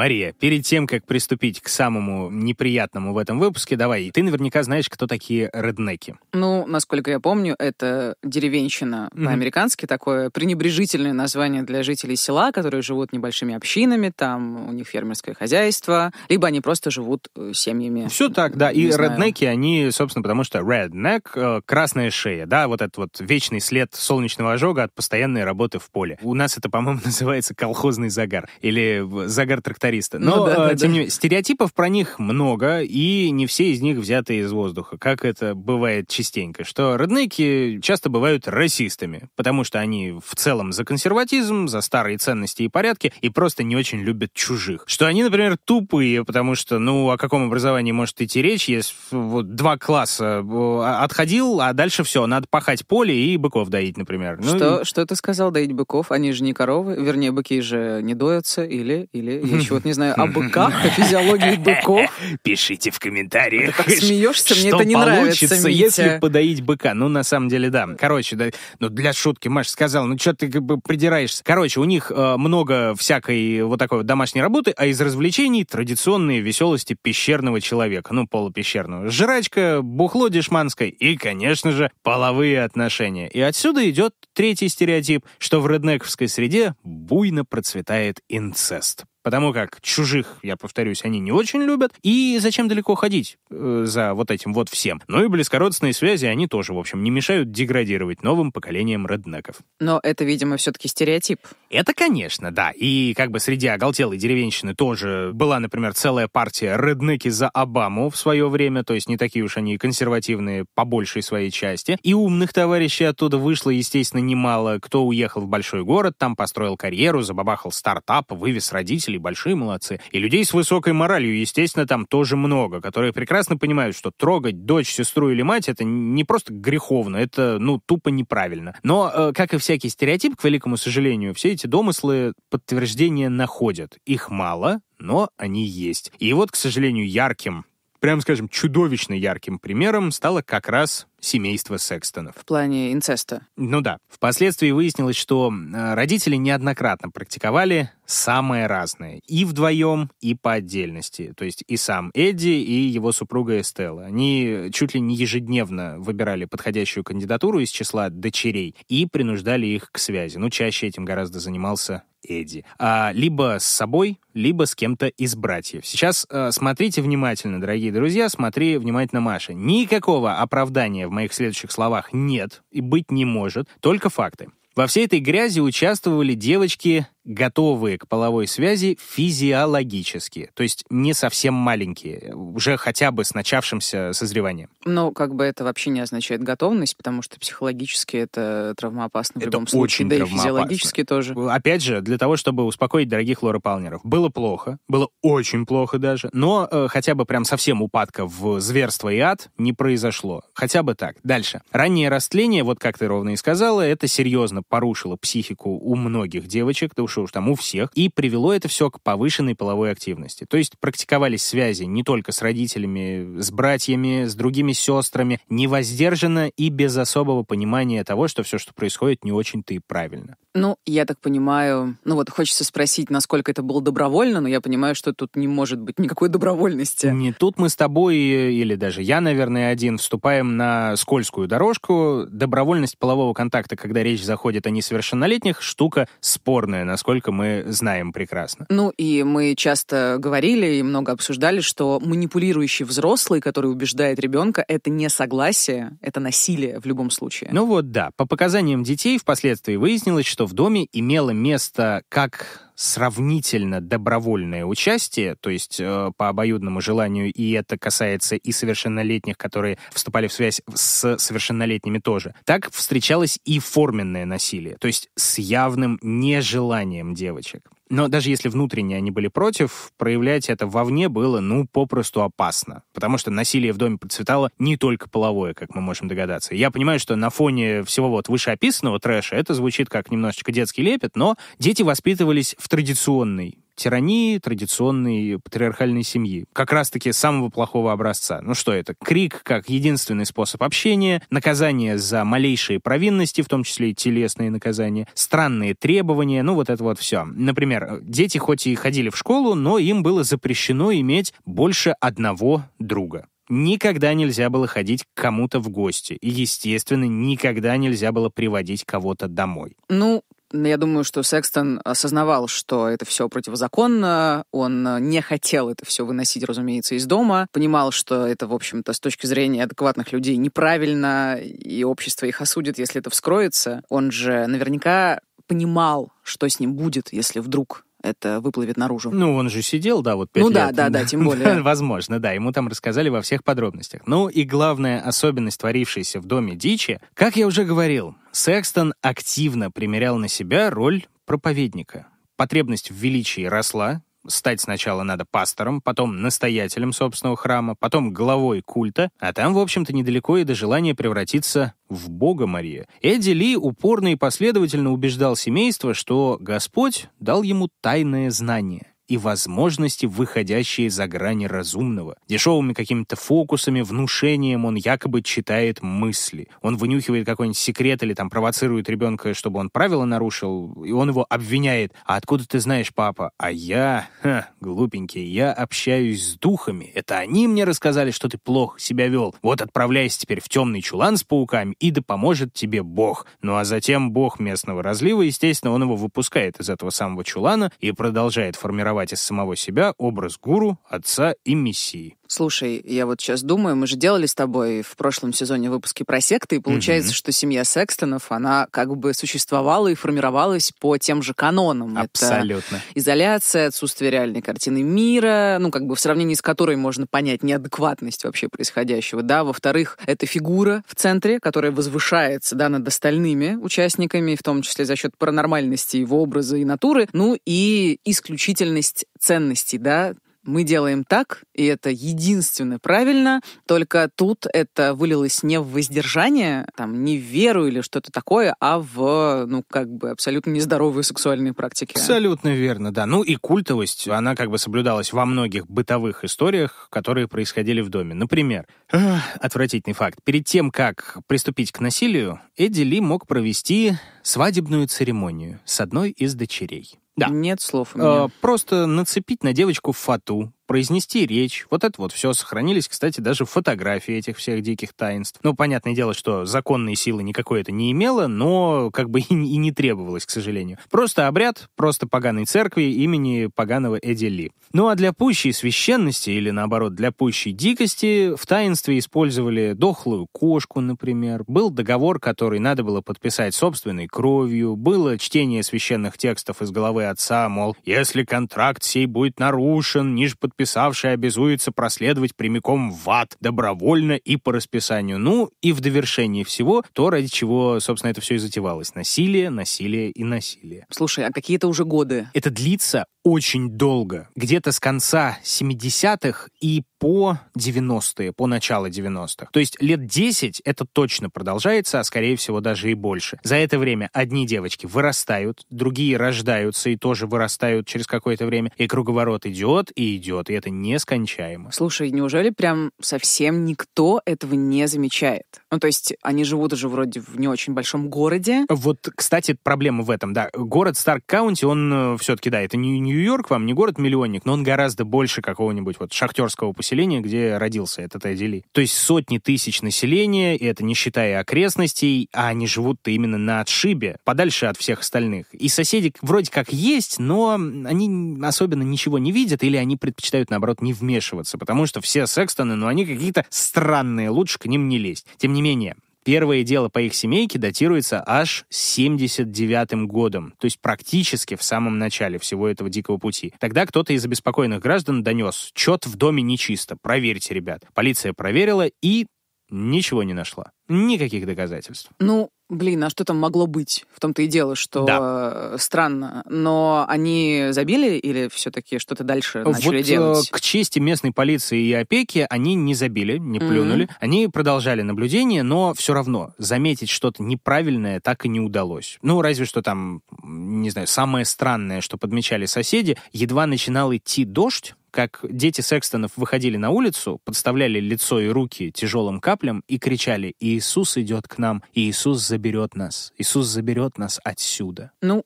Мария, перед тем, как приступить к самому неприятному в этом выпуске, давай, ты наверняка знаешь, кто такие реднеки. Ну, насколько я помню, это деревенщина mm-hmm. по-американски, такое пренебрежительное название для жителей села, которые живут небольшими общинами, там у них фермерское хозяйство, либо они просто живут э, семьями. Все так, да, и реднеки, они, собственно, потому что redneck, э, красная шея, да, вот этот вот вечный след солнечного ожога от постоянной работы в поле. У нас это, по-моему, называется колхозный загар или загар тракториста гитариста. Ну Но, ну, да, тем да. не менее, стереотипов про них много, и не все из них взяты из воздуха, как это бывает частенько, что роднеки часто бывают расистами, потому что они в целом за консерватизм, за старые ценности и порядки, и просто не очень любят чужих. Что они, например, тупые, потому что, ну, о каком образовании может идти речь, есть вот два класса э, отходил, а дальше все, надо пахать поле и быков доить, например. Ну что, ну, что ты сказал, доить быков? Они же не коровы, вернее, быки же не доятся, или, или я чего рассказывают, не знаю, о быках, о физиологии быков. Пишите в комментариях. Ты как смеешься, мне это не нравится, получится, если подоить быка? Ну, на самом деле, да. Короче, да, ну, для шутки, Маша сказала, ну, что ты как бы придираешься? Короче, у них э, много всякой вот такой вот домашней работы, а из развлечений традиционные веселости пещерного человека, ну, полупещерного. Жрачка, бухло дешманское и, конечно же, половые отношения. И отсюда идет третий стереотип, что в реднековской среде буйно процветает инцест потому как чужих, я повторюсь, они не очень любят, и зачем далеко ходить э, за вот этим вот всем. Ну и близкородственные связи, они тоже, в общем, не мешают деградировать новым поколением реднеков. Но это, видимо, все-таки стереотип. Это, конечно, да. И как бы среди оголтелой деревенщины тоже была, например, целая партия реднеки за Обаму в свое время, то есть не такие уж они консервативные по большей своей части. И умных товарищей оттуда вышло, естественно, немало. Кто уехал в большой город, там построил карьеру, забабахал стартап, вывез родителей, руководители большие молодцы. И людей с высокой моралью, естественно, там тоже много, которые прекрасно понимают, что трогать дочь, сестру или мать — это не просто греховно, это, ну, тупо неправильно. Но, э, как и всякий стереотип, к великому сожалению, все эти домыслы подтверждения находят. Их мало, но они есть. И вот, к сожалению, ярким прям скажем, чудовищно ярким примером стала как раз семейства Секстонов. В плане инцеста? Ну да. Впоследствии выяснилось, что родители неоднократно практиковали самое разное. И вдвоем, и по отдельности. То есть и сам Эдди, и его супруга Эстелла. Они чуть ли не ежедневно выбирали подходящую кандидатуру из числа дочерей и принуждали их к связи. Ну, чаще этим гораздо занимался Эдди. А, либо с собой, либо с кем-то из братьев. Сейчас а, смотрите внимательно, дорогие друзья, смотри внимательно, Маша. Никакого оправдания в моих следующих словах нет и быть не может, только факты. Во всей этой грязи участвовали девочки готовые к половой связи физиологически, то есть не совсем маленькие, уже хотя бы с начавшимся созреванием. Но как бы это вообще не означает готовность, потому что психологически это травмоопасно в это любом случае, очень да и физиологически тоже. Опять же, для того, чтобы успокоить дорогих лоропалнеров, было плохо, было очень плохо даже, но э, хотя бы прям совсем упадка в зверство и ад не произошло. Хотя бы так. Дальше. Раннее растление, вот как ты ровно и сказала, это серьезно порушило психику у многих девочек, потому лучше уж там у всех, и привело это все к повышенной половой активности. То есть практиковались связи не только с родителями, с братьями, с другими сестрами, невоздержанно и без особого понимания того, что все, что происходит, не очень-то и правильно. Ну, я так понимаю, ну вот хочется спросить, насколько это было добровольно, но я понимаю, что тут не может быть никакой добровольности. Не тут мы с тобой, или даже я, наверное, один, вступаем на скользкую дорожку. Добровольность полового контакта, когда речь заходит о несовершеннолетних, штука спорная, насколько мы знаем прекрасно. Ну и мы часто говорили и много обсуждали, что манипулирующий взрослый, который убеждает ребенка, это не согласие, это насилие в любом случае. Ну вот да, по показаниям детей впоследствии выяснилось, что что в доме имело место как сравнительно добровольное участие, то есть э, по обоюдному желанию, и это касается и совершеннолетних, которые вступали в связь с совершеннолетними тоже, так встречалось и форменное насилие, то есть с явным нежеланием девочек. Но даже если внутренне они были против, проявлять это вовне было, ну, попросту опасно. Потому что насилие в доме процветало не только половое, как мы можем догадаться. Я понимаю, что на фоне всего вот вышеописанного трэша это звучит как немножечко детский лепет, но дети воспитывались в традиционной тирании традиционной патриархальной семьи. Как раз-таки самого плохого образца. Ну что это? Крик как единственный способ общения, наказание за малейшие провинности, в том числе и телесные наказания, странные требования, ну вот это вот все. Например, дети хоть и ходили в школу, но им было запрещено иметь больше одного друга никогда нельзя было ходить к кому-то в гости. И, естественно, никогда нельзя было приводить кого-то домой. Ну, ну, я думаю, что Секстон осознавал, что это все противозаконно, он э, не хотел это все выносить, разумеется, из дома, понимал, что это, в общем-то, с точки зрения адекватных людей неправильно, и общество их осудит, если это вскроется. Он же наверняка понимал, что с ним будет, если вдруг это выплывет наружу. Ну, он же сидел, да, вот пять Ну да, лет. да, да, тем более. Возможно, да, ему там рассказали во всех подробностях. Ну и главная особенность творившейся в доме дичи, как я уже говорил, Секстон активно примерял на себя роль проповедника. Потребность в величии росла, Стать сначала надо пастором, потом настоятелем собственного храма, потом главой культа, а там, в общем-то, недалеко и до желания превратиться в Бога Мария. Эдди Ли упорно и последовательно убеждал семейство, что Господь дал ему тайное знание и возможности, выходящие за грани разумного. Дешевыми какими-то фокусами, внушением он якобы читает мысли. Он вынюхивает какой-нибудь секрет или там провоцирует ребенка, чтобы он правила нарушил, и он его обвиняет. «А откуда ты знаешь, папа?» «А я, ха, глупенький, я общаюсь с духами. Это они мне рассказали, что ты плохо себя вел. Вот отправляйся теперь в темный чулан с пауками, и да поможет тебе Бог». Ну а затем Бог местного разлива, естественно, он его выпускает из этого самого чулана и продолжает формировать сформировать из самого себя образ гуру, отца и мессии. Слушай, я вот сейчас думаю, мы же делали с тобой в прошлом сезоне выпуски про секты, и получается, mm что семья Секстонов, она как бы существовала и формировалась по тем же канонам. Абсолютно. Это изоляция, отсутствие реальной картины мира, ну, как бы в сравнении с которой можно понять неадекватность вообще происходящего, да. Во-вторых, это фигура в центре, которая возвышается, да, над остальными участниками, в том числе за счет паранормальности его образа и натуры, ну и исключительность ценностей, да, мы делаем так, и это единственно правильно, только тут это вылилось не в воздержание, там, не в веру или что-то такое, а в, ну, как бы абсолютно нездоровые сексуальные практики. Абсолютно верно, да. Ну и культовость, она как бы соблюдалась во многих бытовых историях, которые происходили в доме. Например, эх, отвратительный факт. Перед тем, как приступить к насилию, Эдди Ли мог провести свадебную церемонию с одной из дочерей. Да. Нет слов у э, меня. Э, просто нацепить на девочку фату, произнести речь, вот это вот все. Сохранились, кстати, даже фотографии этих всех диких таинств. Ну, понятное дело, что законной силы никакой это не имело, но как бы и, и не требовалось, к сожалению. Просто обряд, просто поганой церкви имени поганого Эдели. Ну а для пущей священности, или наоборот, для пущей дикости, в таинстве использовали дохлую кошку, например. Был договор, который надо было подписать собственной кровью. Было чтение священных текстов из головы отца, мол, если контракт сей будет нарушен, ниже подписания подписавший обязуется проследовать прямиком в ад добровольно и по расписанию. Ну, и в довершении всего то, ради чего, собственно, это все и затевалось. Насилие, насилие и насилие. Слушай, а какие-то уже годы? Это длится очень долго, где-то с конца 70-х и по 90-е, по начало 90-х. То есть лет 10 это точно продолжается, а скорее всего даже и больше. За это время одни девочки вырастают, другие рождаются и тоже вырастают через какое-то время, и круговорот идет и идет, и это нескончаемо. Слушай, неужели прям совсем никто этого не замечает? Ну, то есть они живут уже вроде в не очень большом городе. Вот, кстати, проблема в этом, да. Город Старк-Каунти, он э, все-таки, да, это не, не Нью-Йорк вам не город-миллионник, но он гораздо больше какого-нибудь вот шахтерского поселения, где родился этот Адели. То есть сотни тысяч населения, и это не считая окрестностей, а они живут-то именно на отшибе, подальше от всех остальных. И соседи вроде как есть, но они особенно ничего не видят, или они предпочитают, наоборот, не вмешиваться, потому что все секстоны, но ну, они какие-то странные, лучше к ним не лезть. Тем не менее, Первое дело по их семейке датируется аж 79 годом, то есть практически в самом начале всего этого дикого пути. Тогда кто-то из обеспокоенных граждан донес, чет в доме нечисто, проверьте, ребят. Полиция проверила и ничего не нашла. Никаких доказательств. Ну, Блин, а что там могло быть? В том-то и дело, что да. Э, странно. Но они забили или все-таки что-то дальше вот начали э, делать? К чести местной полиции и опеки они не забили, не mm-hmm. плюнули. Они продолжали наблюдение, но все равно заметить что-то неправильное так и не удалось. Ну, разве что там, не знаю, самое странное, что подмечали соседи, едва начинал идти дождь, как дети секстонов выходили на улицу, подставляли лицо и руки тяжелым каплям и кричали «Иисус идет к нам, Иисус заберет нас, Иисус заберет нас отсюда». Ну,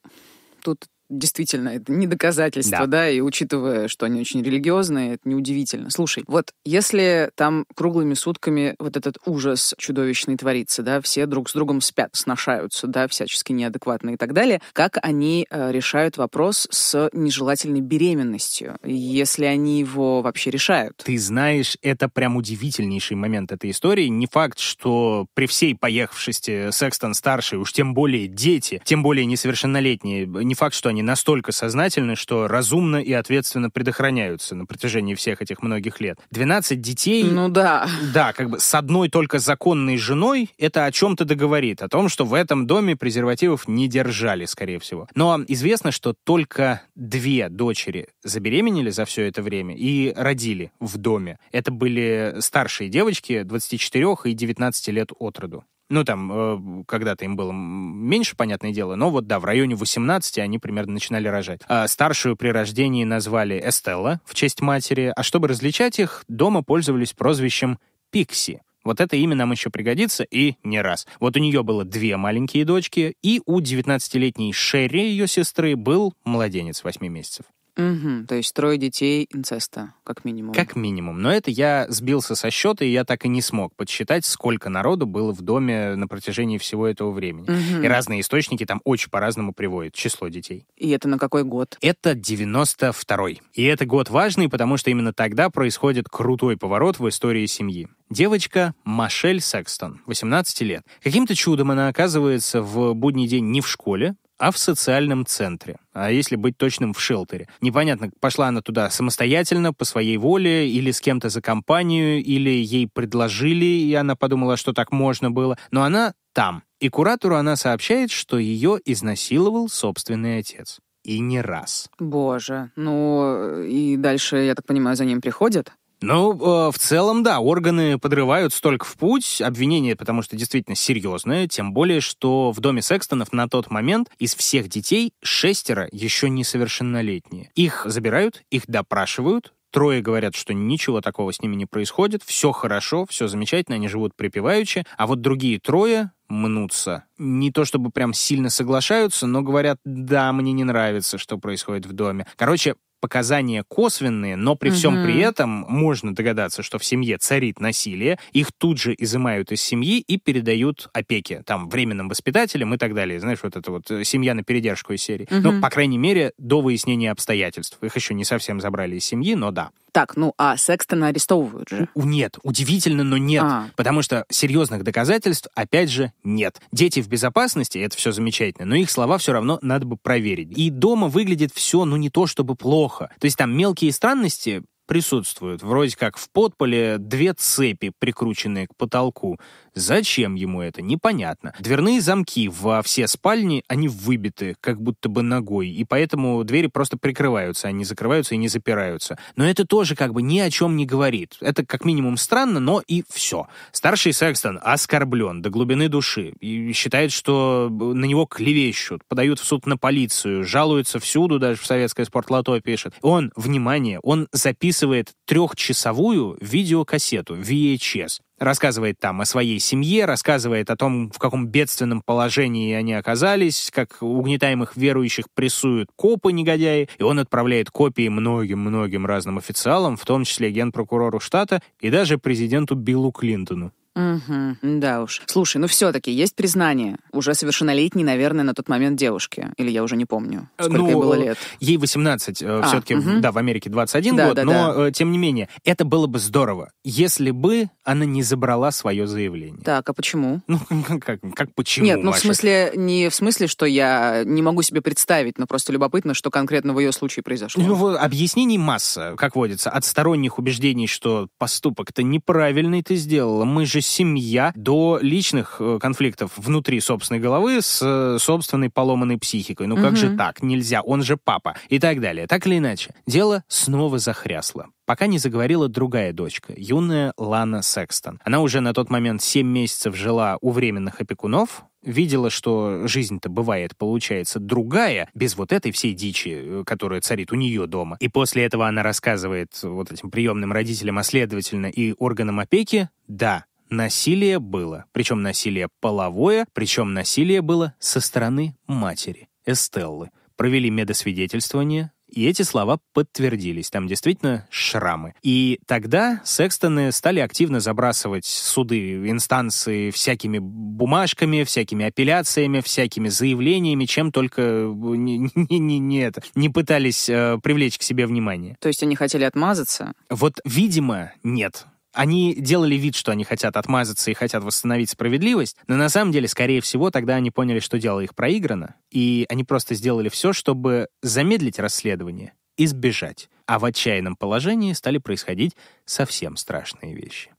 тут действительно, это не доказательство, да. да, и учитывая, что они очень религиозные, это неудивительно. Слушай, вот если там круглыми сутками вот этот ужас чудовищный творится, да, все друг с другом спят, сношаются, да, всячески неадекватные и так далее, как они э, решают вопрос с нежелательной беременностью, если они его вообще решают? Ты знаешь, это прям удивительнейший момент этой истории. Не факт, что при всей поехавшести Секстон старший, уж тем более дети, тем более несовершеннолетние, не факт, что они настолько сознательны, что разумно и ответственно предохраняются на протяжении всех этих многих лет. 12 детей... Ну да. Да, как бы с одной только законной женой это о чем-то договорит, о том, что в этом доме презервативов не держали, скорее всего. Но известно, что только две дочери забеременели за все это время и родили в доме. Это были старшие девочки 24 и 19 лет от роду. Ну, там, э, когда-то им было меньше, понятное дело, но вот, да, в районе 18 они примерно начинали рожать. А старшую при рождении назвали Эстелла в честь матери, а чтобы различать их, дома пользовались прозвищем Пикси. Вот это имя нам еще пригодится и не раз. Вот у нее было две маленькие дочки, и у 19-летней Шерри, ее сестры, был младенец 8 месяцев. Угу, то есть трое детей инцеста, как минимум. Как минимум. Но это я сбился со счета, и я так и не смог подсчитать, сколько народу было в доме на протяжении всего этого времени. Угу. И разные источники там очень по-разному приводят число детей. И это на какой год? Это 92-й. И это год важный, потому что именно тогда происходит крутой поворот в истории семьи. Девочка Машель Секстон, 18 лет. Каким-то чудом она оказывается в будний день не в школе, а в социальном центре, а если быть точным, в шелтере. Непонятно, пошла она туда самостоятельно, по своей воле, или с кем-то за компанию, или ей предложили, и она подумала, что так можно было, но она там. И куратору она сообщает, что ее изнасиловал собственный отец. И не раз. Боже, ну э, и дальше, я так понимаю, за ним приходят? Ну, э, в целом, да, органы подрывают столько в путь, обвинение, потому что действительно серьезное, тем более, что в доме Секстонов на тот момент из всех детей шестеро еще несовершеннолетние. Их забирают, их допрашивают, Трое говорят, что ничего такого с ними не происходит, все хорошо, все замечательно, они живут припеваючи, а вот другие трое мнутся. Не то чтобы прям сильно соглашаются, но говорят, да, мне не нравится, что происходит в доме. Короче, показания косвенные, но при угу. всем при этом можно догадаться, что в семье царит насилие, их тут же изымают из семьи и передают опеке, там, временным воспитателям и так далее. Знаешь, вот это вот э, семья на передержку из серии. Угу. Ну, по крайней мере, до выяснения обстоятельств. Их еще не совсем забрали из семьи, но да. Так, ну а Секстона арестовывают же? У Нет, удивительно, но нет. А. Потому что серьезных доказательств, опять же, нет. Дети в безопасности, это все замечательно, но их слова все равно надо бы проверить. И дома выглядит все, ну не то чтобы плохо, плохо. То есть там мелкие странности присутствуют. Вроде как в подполе две цепи, прикрученные к потолку. Зачем ему это, непонятно. Дверные замки во все спальни, они выбиты, как будто бы ногой, и поэтому двери просто прикрываются, они закрываются и не запираются. Но это тоже как бы ни о чем не говорит. Это как минимум странно, но и все. Старший Секстон оскорблен до глубины души и считает, что на него клевещут, подают в суд на полицию, жалуются всюду, даже в советское спортлото пишет. Он, внимание, он записывает трехчасовую видеокассету VHS рассказывает там о своей семье, рассказывает о том, в каком бедственном положении они оказались, как угнетаемых верующих прессуют копы-негодяи, и он отправляет копии многим-многим разным официалам, в том числе генпрокурору штата и даже президенту Биллу Клинтону. Угу, да уж. Слушай, ну все-таки есть признание. Уже совершеннолетней, наверное, на тот момент девушке, Или я уже не помню, э, сколько ну, ей было лет. Ей 18, э, а, все-таки, угу. да, в Америке 21 да, год, да, но да. Э, тем не менее, это было бы здорово, если бы она не забрала свое заявление. Так, а почему? Ну, как, как почему? Нет, ну Маша? в смысле, не в смысле, что я не могу себе представить, но просто любопытно, что конкретно в ее случае произошло. Ну, объяснений масса, как водится, от сторонних убеждений, что поступок-то неправильный ты сделала, мы же семья до личных э, конфликтов внутри собственной головы с э, собственной поломанной психикой. Ну как же так? Нельзя, он же папа. И так далее. Так или иначе. Дело снова захрясло пока не заговорила другая дочка, юная Лана Секстон. Она уже на тот момент 7 месяцев жила у временных опекунов, видела, что жизнь-то бывает, получается, другая, без вот этой всей дичи, э, которая царит у нее дома. И после этого она рассказывает вот этим приемным родителям, а следовательно и органам опеки, да, Насилие было, причем насилие половое, причем насилие было со стороны матери, Эстеллы. Провели медосвидетельствование, и эти слова подтвердились. Там действительно шрамы. И тогда секстоны стали активно забрасывать суды, инстанции всякими бумажками, всякими апелляциями, всякими заявлениями, чем только э, не, не, не, это, не пытались э, привлечь к себе внимание. То есть они хотели отмазаться? Вот, видимо, нет они делали вид, что они хотят отмазаться и хотят восстановить справедливость, но на самом деле, скорее всего, тогда они поняли, что дело их проиграно, и они просто сделали все, чтобы замедлить расследование, избежать. А в отчаянном положении стали происходить совсем страшные вещи.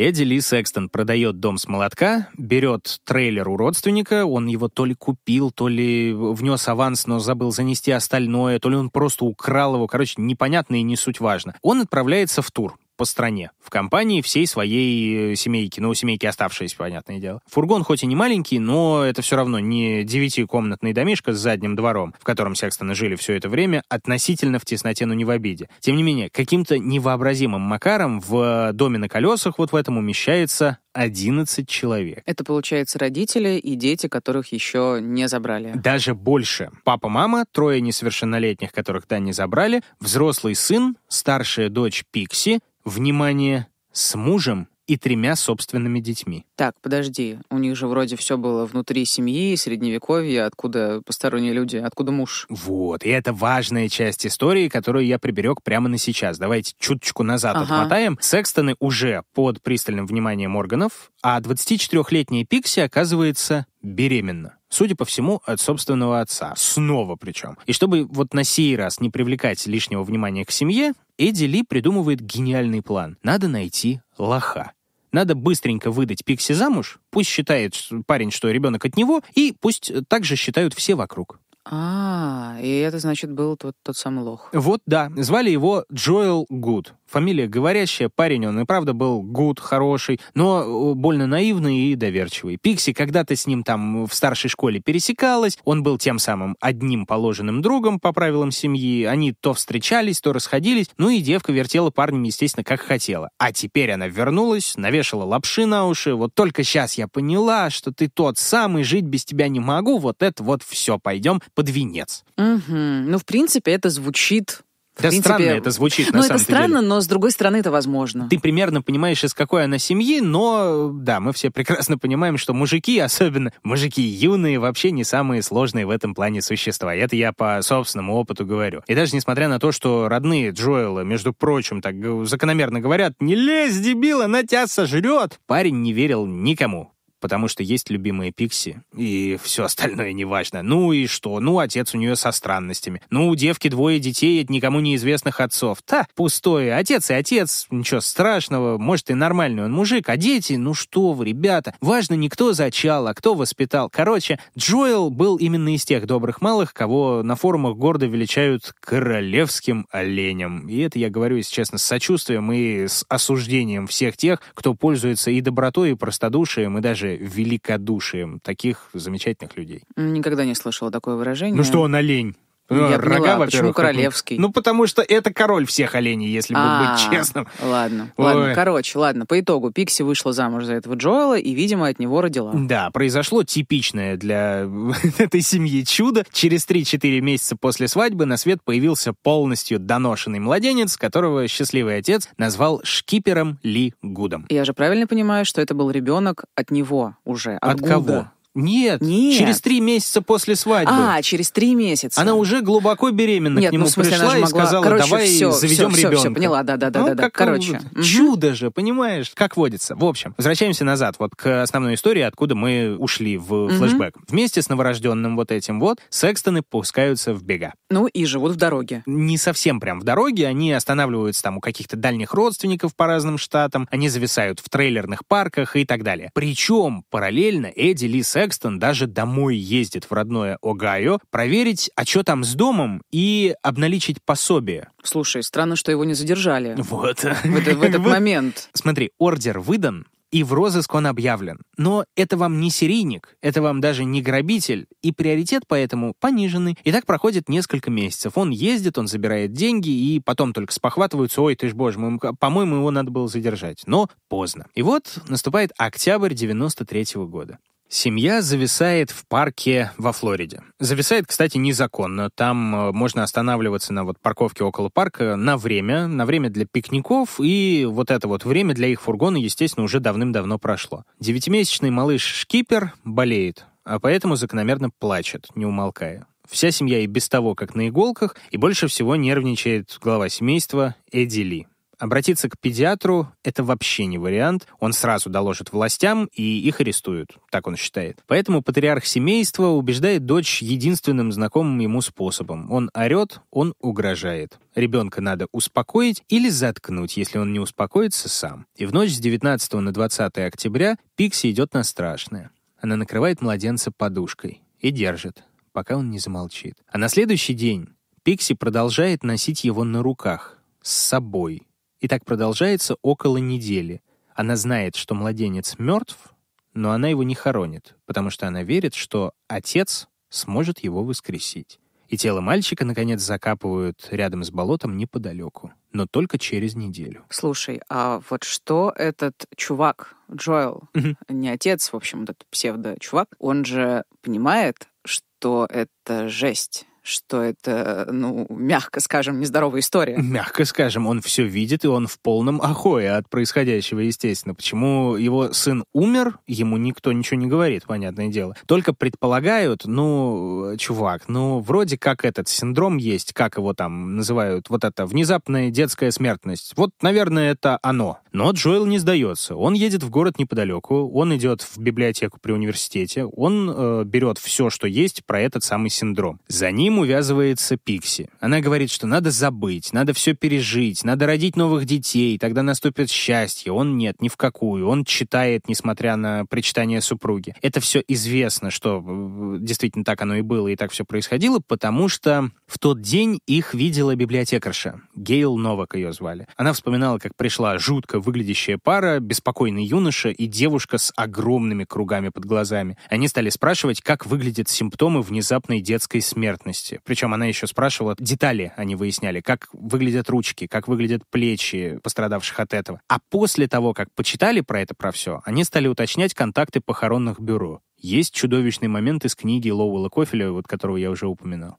Эдди Ли Секстон продает дом с молотка, берет трейлер у родственника, он его то ли купил, то ли внес аванс, но забыл занести остальное, то ли он просто украл его, короче, непонятно и не суть важно. Он отправляется в тур по стране. В компании всей своей э, семейки. Ну, семейки оставшиеся, понятное дело. Фургон хоть и не маленький, но это все равно не девятикомнатный домишка с задним двором, в котором Секстоны жили все это время, относительно в тесноте, но не в обиде. Тем не менее, каким-то невообразимым макаром в э, доме на колесах вот в этом умещается 11 человек. Это, получается, родители и дети, которых еще не забрали. Даже больше. Папа, мама, трое несовершеннолетних, которых да, не забрали, взрослый сын, старшая дочь Пикси, Внимание, с мужем и тремя собственными детьми. Так, подожди, у них же вроде все было внутри семьи, средневековья, откуда посторонние люди, откуда муж. Вот, и это важная часть истории, которую я приберег прямо на сейчас. Давайте чуточку назад ага. отмотаем. Секстоны уже под пристальным вниманием органов, а 24-летняя Пикси оказывается беременна. Судя по всему, от собственного отца. Снова причем. И чтобы вот на сей раз не привлекать лишнего внимания к семье, Эдди Ли придумывает гениальный план. Надо найти лоха. Надо быстренько выдать Пикси замуж, пусть считает парень, что ребенок от него, и пусть э, также считают все вокруг. А, и это, значит, был тот, тот самый лох. Вот, да. Звали его Джоэл Гуд. Фамилия говорящая, парень он и правда был гуд, хороший, но э, больно наивный и доверчивый. Пикси когда-то с ним там в старшей школе пересекалась, он был тем самым одним положенным другом по правилам семьи, они то встречались, то расходились, ну и девка вертела парнем, естественно, как хотела. А теперь она вернулась, навешала лапши на уши, вот только сейчас я поняла, что ты тот самый, жить без тебя не могу, вот это вот все, пойдем под венец. Угу. Ну, в принципе, это звучит да принципе, странно это звучит, на самом деле. Ну, это странно, деле. но с другой стороны это возможно. Ты примерно понимаешь, из какой она семьи, но, да, мы все прекрасно понимаем, что мужики, особенно мужики юные, вообще не самые сложные в этом плане существа. Это я по собственному опыту говорю. И даже несмотря на то, что родные Джоэла, между прочим, так э, закономерно говорят, «Не лезь, дебила, она тебя сожрет!» Парень не верил никому потому что есть любимые Пикси, и все остальное неважно. Ну и что? Ну, отец у нее со странностями. Ну, у девки двое детей от никому неизвестных отцов. Та, пустое. Отец и отец, ничего страшного. Может, и нормальный он мужик, а дети, ну что вы, ребята. Важно не кто зачал, а кто воспитал. Короче, Джоэл был именно из тех добрых малых, кого на форумах гордо величают королевским оленем. И это я говорю, если честно, с сочувствием и с осуждением всех тех, кто пользуется и добротой, и простодушием, и даже великодушием таких замечательных людей. Никогда не слышала такое выражение. Ну что он олень? Ну, Я Рога, поняла, во почему королевский? Ну, потому что это король всех оленей, если а -а -а, быть честным. Ладно, Ой. ладно. Короче, ладно, по итогу Пикси вышла замуж за этого Джоэла и, видимо, от него родила. Да, произошло типичное для этой семьи чудо. Через 3-4 месяца после свадьбы на свет появился полностью доношенный младенец, которого счастливый отец назвал шкипером Ли Гудом. Я же правильно понимаю, что это был ребенок от него уже? От, от Гуда. кого? Нет, Нет, через три месяца после свадьбы. А, через три месяца. Она уже глубоко беременна Нет, к нему ну, смысле, пришла и могла... сказала, Короче, давай все, заведем все, ребенка. Все, все, поняла, да-да-да. Ну, да, да, как... Короче. Чудо же, понимаешь, как водится. В общем, возвращаемся назад вот к основной истории, откуда мы ушли в угу. флешбэк. Вместе с новорожденным вот этим вот секстоны пускаются в бега. Ну и живут в дороге. Не совсем прям в дороге, они останавливаются там у каких-то дальних родственников по разным штатам, они зависают в трейлерных парках и так далее. Причем параллельно Эдди Ли Секстон Секстон даже домой ездит в родное Огайо проверить, а что там с домом, и обналичить пособие. Слушай, странно, что его не задержали. Вот. В, это, в этот вот. момент. Смотри, ордер выдан, и в розыск он объявлен. Но это вам не серийник, это вам даже не грабитель, и приоритет поэтому пониженный. И так проходит несколько месяцев. Он ездит, он забирает деньги, и потом только спохватываются, ой, ты ж боже мой, по-моему, его надо было задержать. Но поздно. И вот наступает октябрь 93 -го года. Семья зависает в парке во Флориде. Зависает, кстати, незаконно. Там э, можно останавливаться на вот парковке около парка на время, на время для пикников, и вот это вот время для их фургона, естественно, уже давным-давно прошло. Девятимесячный малыш Шкипер болеет, а поэтому закономерно плачет, не умолкая. Вся семья и без того как на иголках, и больше всего нервничает глава семейства Эдди Ли. Обратиться к педиатру — это вообще не вариант. Он сразу доложит властям, и их арестуют. Так он считает. Поэтому патриарх семейства убеждает дочь единственным знакомым ему способом. Он орет, он угрожает. Ребенка надо успокоить или заткнуть, если он не успокоится сам. И в ночь с 19 на 20 октября Пикси идет на страшное. Она накрывает младенца подушкой и держит, пока он не замолчит. А на следующий день Пикси продолжает носить его на руках, с собой — и так продолжается около недели. Она знает, что младенец мертв, но она его не хоронит, потому что она верит, что отец сможет его воскресить. И тело мальчика, наконец, закапывают рядом с болотом неподалеку, но только через неделю. Слушай, а вот что этот чувак, Джоэл, не отец, в общем, этот псевдо-чувак, он же понимает, что это жесть, что это, ну, мягко скажем, нездоровая история. Мягко скажем, он все видит, и он в полном охое от происходящего, естественно. Почему его сын умер, ему никто ничего не говорит, понятное дело. Только предполагают, ну, чувак, ну, вроде как этот синдром есть, как его там называют, вот это внезапная детская смертность. Вот, наверное, это оно. Но Джоэл не сдается. Он едет в город неподалеку, он идет в библиотеку при университете, он э, берет все, что есть про этот самый синдром. За ним увязывается Пикси. Она говорит, что надо забыть, надо все пережить, надо родить новых детей, тогда наступит счастье. Он нет, ни в какую. Он читает, несмотря на причитание супруги. Это все известно, что э, действительно так оно и было, и так все происходило, потому что в тот день их видела библиотекарша. Гейл Новак ее звали. Она вспоминала, как пришла жутко выглядящая пара, беспокойный юноша и девушка с огромными кругами под глазами. Они стали спрашивать, как выглядят симптомы внезапной детской смертности. Причем она еще спрашивала детали, они выясняли, как выглядят ручки, как выглядят плечи пострадавших от этого. А после того, как почитали про это, про все, они стали уточнять контакты похоронных бюро. Есть чудовищный момент из книги Лоуэлла Кофеля, вот которого я уже упоминал.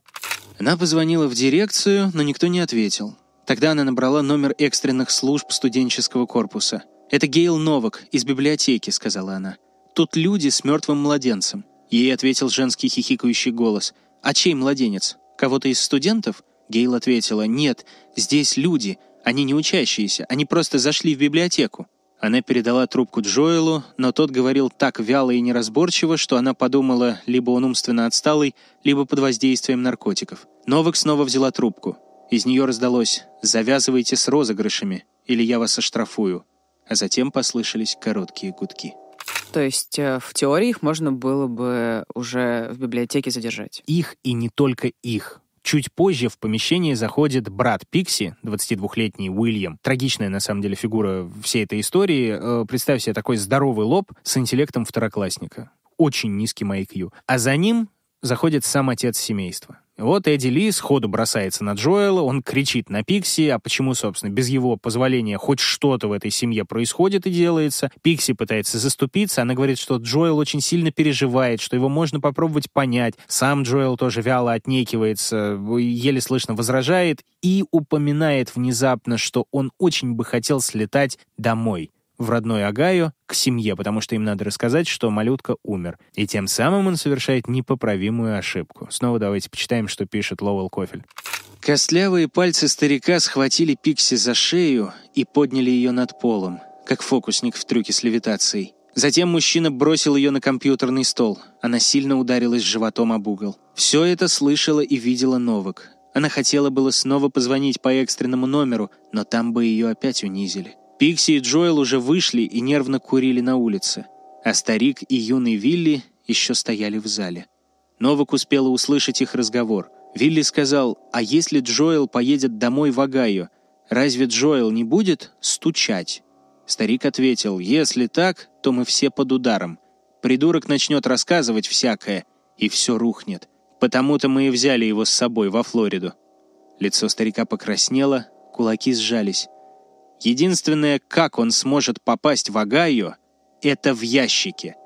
Она позвонила в дирекцию, но никто не ответил. Тогда она набрала номер экстренных служб студенческого корпуса. «Это Гейл Новак из библиотеки», — сказала она. «Тут люди с мертвым младенцем». Ей ответил женский хихикающий голос. «А чей младенец? Кого-то из студентов?» Гейл ответила. «Нет, здесь люди. Они не учащиеся. Они просто зашли в библиотеку». Она передала трубку Джоэлу, но тот говорил так вяло и неразборчиво, что она подумала, либо он умственно отсталый, либо под воздействием наркотиков. Новак снова взяла трубку. Из нее раздалось «Завязывайте с розыгрышами, или я вас оштрафую». А затем послышались короткие гудки. То есть э, в теории их можно было бы уже в библиотеке задержать? Их и не только их. Чуть позже в помещение заходит брат Пикси, 22-летний Уильям. Трагичная, на самом деле, фигура всей этой истории. Э, представь себе такой здоровый лоб с интеллектом второклассника. Очень низкий IQ. А за ним заходит сам отец семейства. Вот Эдди Ли сходу бросается на Джоэла, он кричит на Пикси, а почему, собственно, без его позволения хоть что-то в этой семье происходит и делается. Пикси пытается заступиться, она говорит, что Джоэл очень сильно переживает, что его можно попробовать понять. Сам Джоэл тоже вяло отнекивается, еле слышно возражает и упоминает внезапно, что он очень бы хотел слетать домой в родной Агаю к семье, потому что им надо рассказать, что малютка умер. И тем самым он совершает непоправимую ошибку. Снова давайте почитаем, что пишет Ловел Кофель. Костлявые пальцы старика схватили Пикси за шею и подняли ее над полом, как фокусник в трюке с левитацией. Затем мужчина бросил ее на компьютерный стол. Она сильно ударилась животом об угол. Все это слышала и видела Новак. Она хотела было снова позвонить по экстренному номеру, но там бы ее опять унизили. Пикси и Джоэл уже вышли и нервно курили на улице, а старик и юный Вилли еще стояли в зале. Новак успела услышать их разговор. Вилли сказал, а если Джоэл поедет домой в Агаю, разве Джоэл не будет стучать? Старик ответил, если так, то мы все под ударом. Придурок начнет рассказывать всякое, и все рухнет. Потому-то мы и взяли его с собой во Флориду. Лицо старика покраснело, кулаки сжались. Единственное, как он сможет попасть в Агаю, это в ящики.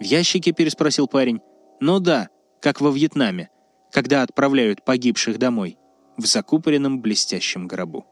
«В ящике?» — переспросил парень. «Ну да, как во Вьетнаме, когда отправляют погибших домой, в закупоренном блестящем гробу».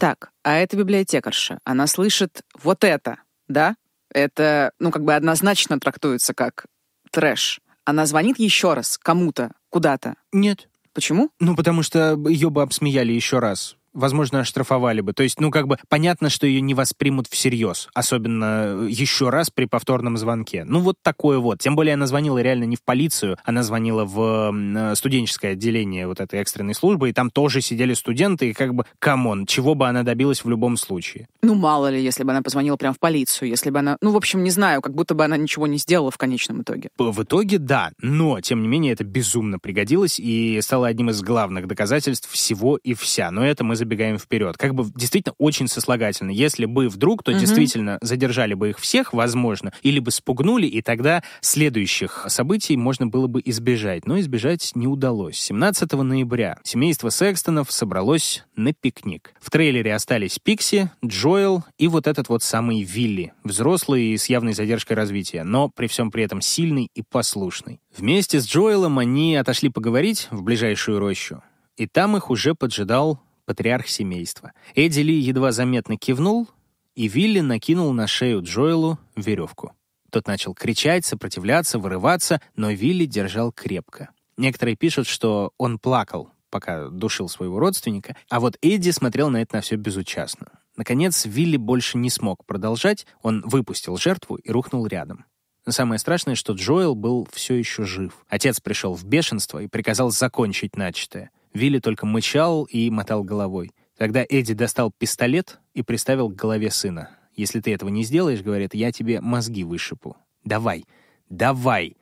Так, а эта библиотекарша. Она слышит вот это, да? Это, ну, как бы однозначно трактуется как трэш. Она звонит еще раз кому-то, куда-то. Нет. Почему? Ну, потому что ее бы обсмеяли еще раз возможно, оштрафовали бы. То есть, ну, как бы понятно, что ее не воспримут всерьез, особенно э, еще раз при повторном звонке. Ну, вот такое вот. Тем более она звонила реально не в полицию, она звонила в э, студенческое отделение вот этой экстренной службы, и там тоже сидели студенты, и как бы, камон, чего бы она добилась в любом случае. Ну, мало ли, если бы она позвонила прям в полицию, если бы она... Ну, в общем, не знаю, как будто бы она ничего не сделала в конечном итоге. В итоге, да, но, тем не менее, это безумно пригодилось и стало одним из главных доказательств всего и вся. Но это мы забегаем вперед. Как бы действительно очень сослагательно. Если бы вдруг, то угу. действительно задержали бы их всех, возможно, или бы спугнули, и тогда следующих событий можно было бы избежать. Но избежать не удалось. 17 ноября семейство Секстонов собралось на пикник. В трейлере остались Пикси, Джоэл и вот этот вот самый Вилли, взрослый и с явной задержкой развития, но при всем при этом сильный и послушный. Вместе с Джоэлом они отошли поговорить в ближайшую рощу, и там их уже поджидал патриарх семейства. Эдди Ли едва заметно кивнул, и Вилли накинул на шею Джоэлу веревку. Тот начал кричать, сопротивляться, вырываться, но Вилли держал крепко. Некоторые пишут, что он плакал, пока душил своего родственника, а вот Эдди смотрел на это на все безучастно. Наконец, Вилли больше не смог продолжать, он выпустил жертву и рухнул рядом. самое страшное, что Джоэл был все еще жив. Отец пришел в бешенство и приказал закончить начатое — Вилли только мычал и мотал головой. Тогда Эдди достал пистолет и приставил к голове сына. «Если ты этого не сделаешь, — говорит, — я тебе мозги вышибу. Давай, давай!»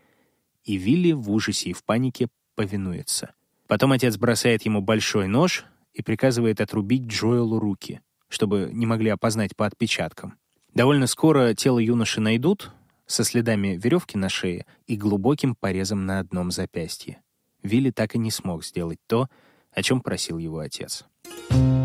И Вилли в ужасе и в панике повинуется. Потом отец бросает ему большой нож и приказывает отрубить Джоэлу руки, чтобы не могли опознать по отпечаткам. Довольно скоро тело юноши найдут со следами веревки на шее и глубоким порезом на одном запястье. Вилли так и не смог сделать то, о чем просил его отец. Thank you.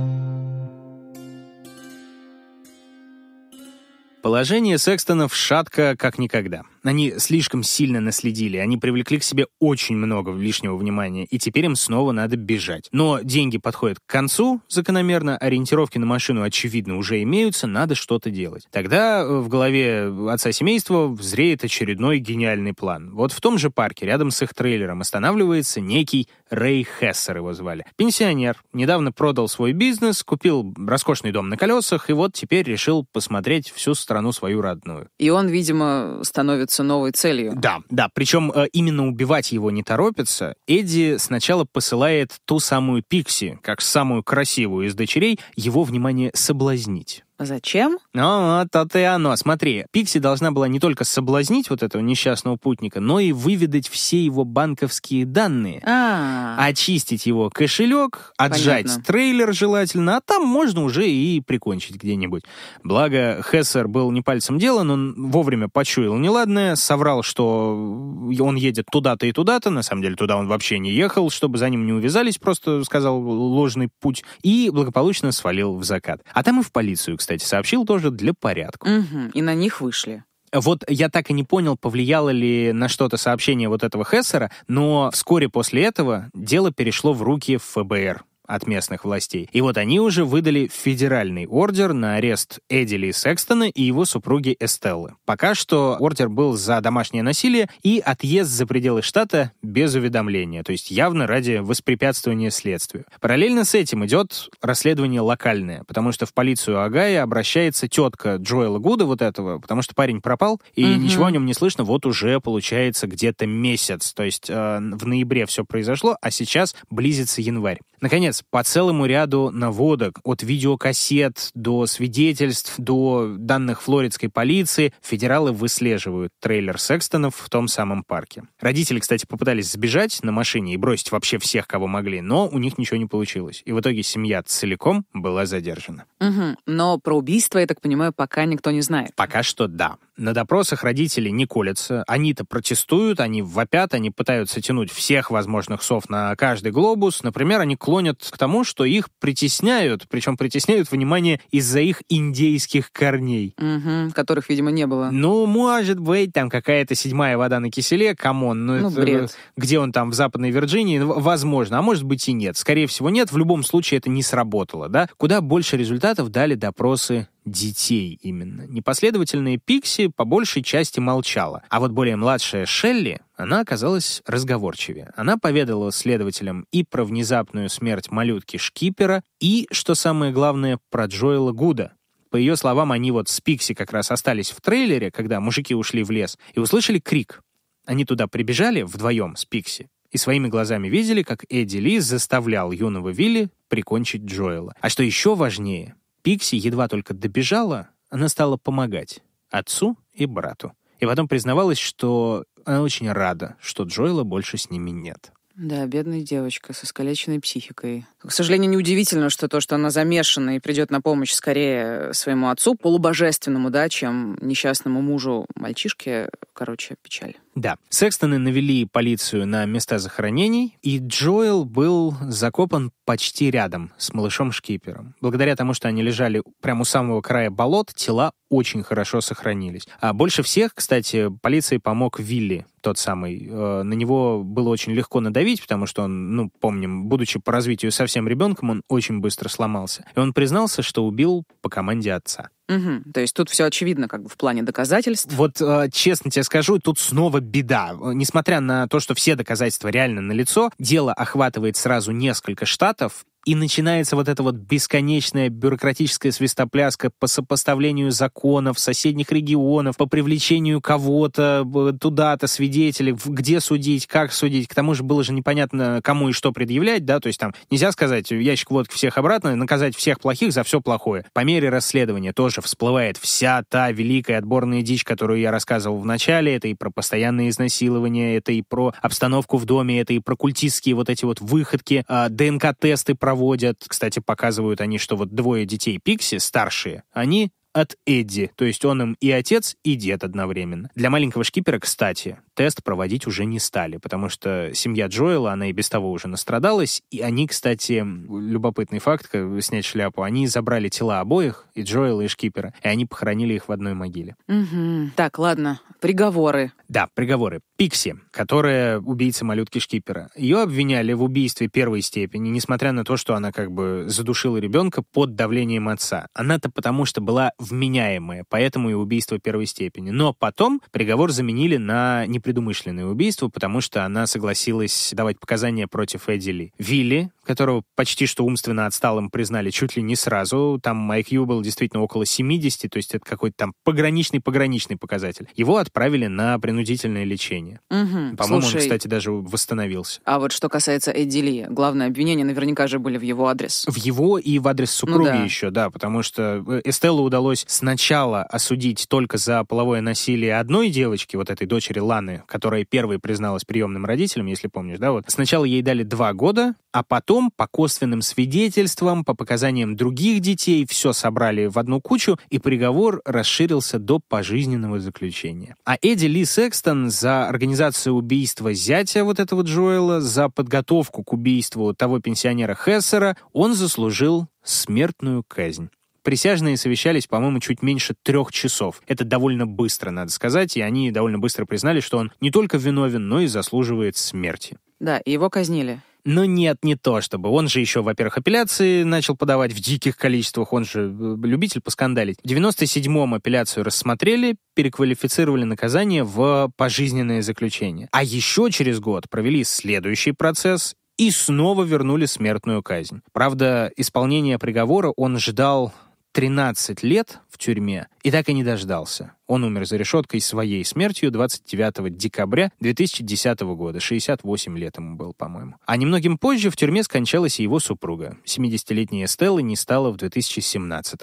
Положение Секстонов шатко как никогда. Они слишком сильно наследили, они привлекли к себе очень много лишнего внимания, и теперь им снова надо бежать. Но деньги подходят к концу, закономерно, ориентировки на машину, очевидно, уже имеются, надо что-то делать. Тогда э, в голове отца семейства взреет очередной гениальный план. Вот в том же парке, рядом с их трейлером, останавливается некий Рэй Хессер его звали. Пенсионер. Недавно продал свой бизнес, купил роскошный дом на колесах и вот теперь решил посмотреть всю страну свою родную. И он, видимо, становится новой целью. Да, да. Причем э, именно убивать его не торопится. Эдди сначала посылает ту самую Пикси, как самую красивую из дочерей, его внимание соблазнить. Зачем? Ну, а, вот это и оно. Смотри, Пикси должна была не только соблазнить вот этого несчастного путника, но и выведать все его банковские данные. А. -а, -а. Очистить его кошелек, отжать Понятно. трейлер желательно, а там можно уже и прикончить где-нибудь. Благо, Хессер был не пальцем дела, но вовремя почуял неладное, соврал, что он едет туда-то и туда-то, на самом деле туда он вообще не ехал, чтобы за ним не увязались, просто сказал ложный путь, и благополучно свалил в закат. А там и в полицию, кстати кстати, сообщил тоже для порядка. Угу, и на них вышли. Вот я так и не понял, повлияло ли на что-то сообщение вот этого Хессера, но вскоре после этого дело перешло в руки ФБР от местных властей. И вот они уже выдали федеральный ордер на арест Эдили Секстона и его супруги Эстеллы. Пока что ордер был за домашнее насилие и отъезд за пределы штата без уведомления, то есть явно ради воспрепятствования следствию. Параллельно с этим идет расследование локальное, потому что в полицию Агая обращается тетка Джоэла Гуда вот этого, потому что парень пропал, и угу. ничего о нем не слышно, вот уже получается где-то месяц. То есть э, в ноябре все произошло, а сейчас близится январь. Наконец, по целому ряду наводок, от видеокассет до свидетельств, до данных флоридской полиции, федералы выслеживают трейлер Секстонов в том самом парке. Родители, кстати, попытались сбежать на машине и бросить вообще всех, кого могли, но у них ничего не получилось. И в итоге семья целиком была задержана. Угу. Но про убийство, я так понимаю, пока никто не знает. Пока что да на допросах родители не колятся. Они-то протестуют, они вопят, они пытаются тянуть всех возможных сов на каждый глобус. Например, они клонят к тому, что их притесняют, причем притесняют, внимание, из-за их индейских корней. Угу, которых, видимо, не было. Ну, может быть, там какая-то седьмая вода на киселе, камон. Ну, ну это, бред. Где он там, в Западной Вирджинии? Ну, возможно, а может быть и нет. Скорее всего, нет. В любом случае, это не сработало, да? Куда больше результатов дали допросы детей именно. Непоследовательные Пикси по большей части молчала, а вот более младшая Шелли, она оказалась разговорчивее. Она поведала следователям и про внезапную смерть малютки Шкипера, и, что самое главное, про Джоэла Гуда, по ее словам, они вот с Пикси как раз остались в трейлере, когда мужики ушли в лес, и услышали крик. Они туда прибежали вдвоем с Пикси и своими глазами видели, как Эдди Ли заставлял юного Вилли прикончить Джоэла. А что еще важнее, Пикси едва только добежала, она стала помогать отцу и брату. И потом признавалась, что она очень рада, что Джоэла больше с ними нет. Да, бедная девочка со искалеченной психикой. К сожалению, неудивительно, что то, что она замешана и придет на помощь скорее своему отцу, полубожественному, да, чем несчастному мужу мальчишке, короче, печаль. Да. Секстоны навели полицию на места захоронений, и Джоэл был закопан почти рядом с малышом-шкипером. Благодаря тому, что они лежали прямо у самого края болот, тела очень хорошо сохранились. А больше всех, кстати, полиции помог Вилли, тот самый. Э, на него было очень легко надавить, потому что он, ну, помним, будучи по развитию совсем ребенком, он очень быстро сломался. И он признался, что убил по команде отца. Угу. То есть тут все очевидно, как бы в плане доказательств. Вот э, честно тебе скажу, тут снова беда. Э, несмотря на то, что все доказательства реально налицо, дело охватывает сразу несколько штатов, и начинается вот эта вот бесконечная бюрократическая свистопляска по сопоставлению законов соседних регионов, по привлечению кого-то туда-то, свидетелей, где судить, как судить. К тому же было же непонятно, кому и что предъявлять, да, то есть там нельзя сказать э, ящик водки всех обратно, наказать всех плохих за все плохое. По мере расследования тоже всплывает вся та великая отборная дичь, которую я рассказывал в начале. Это и про постоянные изнасилования, это и про обстановку в доме, это и про культистские вот эти вот выходки, а, ДНК-тесты, про проводят. Кстати, показывают они, что вот двое детей Пикси, старшие, они от Эдди, то есть он им и отец, и дед одновременно. Для маленького шкипера, кстати, тест проводить уже не стали, потому что семья Джоэла, она и без того уже настрадалась, и они, кстати, любопытный факт, как снять шляпу, они забрали тела обоих, и Джоэла, и шкипера, и они похоронили их в одной могиле. Угу. Так, ладно, приговоры. Да, приговоры. Пикси, которая убийца малютки шкипера. Ее обвиняли в убийстве первой степени, несмотря на то, что она как бы задушила ребенка под давлением отца. Она-то потому, что была вменяемое, поэтому и убийство первой степени. Но потом приговор заменили на непредумышленное убийство, потому что она согласилась давать показания против Эдди Ли. Вилли, которого почти что умственно отсталым признали чуть ли не сразу. Там IQ был действительно около 70, то есть это какой-то там пограничный-пограничный показатель. Его отправили на принудительное лечение. Угу. По-моему, он, кстати, даже восстановился. А вот что касается Эдили, главное обвинение наверняка же были в его адрес. В его и в адрес ну супруги ну, да. еще, да, потому что э, Эстеллу удалось сначала осудить только за половое насилие одной девочки, вот этой дочери Ланы, которая первой призналась приемным родителям, если помнишь, да, вот. Сначала ей дали два года, а потом Потом, по косвенным свидетельствам, по показаниям других детей, все собрали в одну кучу, и приговор расширился до пожизненного заключения. А Эдди Ли Секстон за организацию убийства зятя вот этого Джоэла, за подготовку к убийству того пенсионера Хессера, он заслужил смертную казнь. Присяжные совещались, по-моему, чуть меньше трех часов. Это довольно быстро, надо сказать, и они довольно быстро признали, что он не только виновен, но и заслуживает смерти. Да, его казнили. Но нет, не то чтобы. Он же еще, во-первых, апелляции начал подавать в диких количествах, он же э, любитель поскандалить. В 97-м апелляцию рассмотрели, переквалифицировали наказание в пожизненное заключение. А еще через год провели следующий процесс, и снова вернули смертную казнь. Правда, исполнение приговора он ждал 13 лет, тюрьме, и так и не дождался. Он умер за решеткой своей смертью 29 декабря 2010 года, 68 лет ему был, по-моему. А немногим позже в тюрьме скончалась и его супруга. 70-летняя Стелла не стала в 2017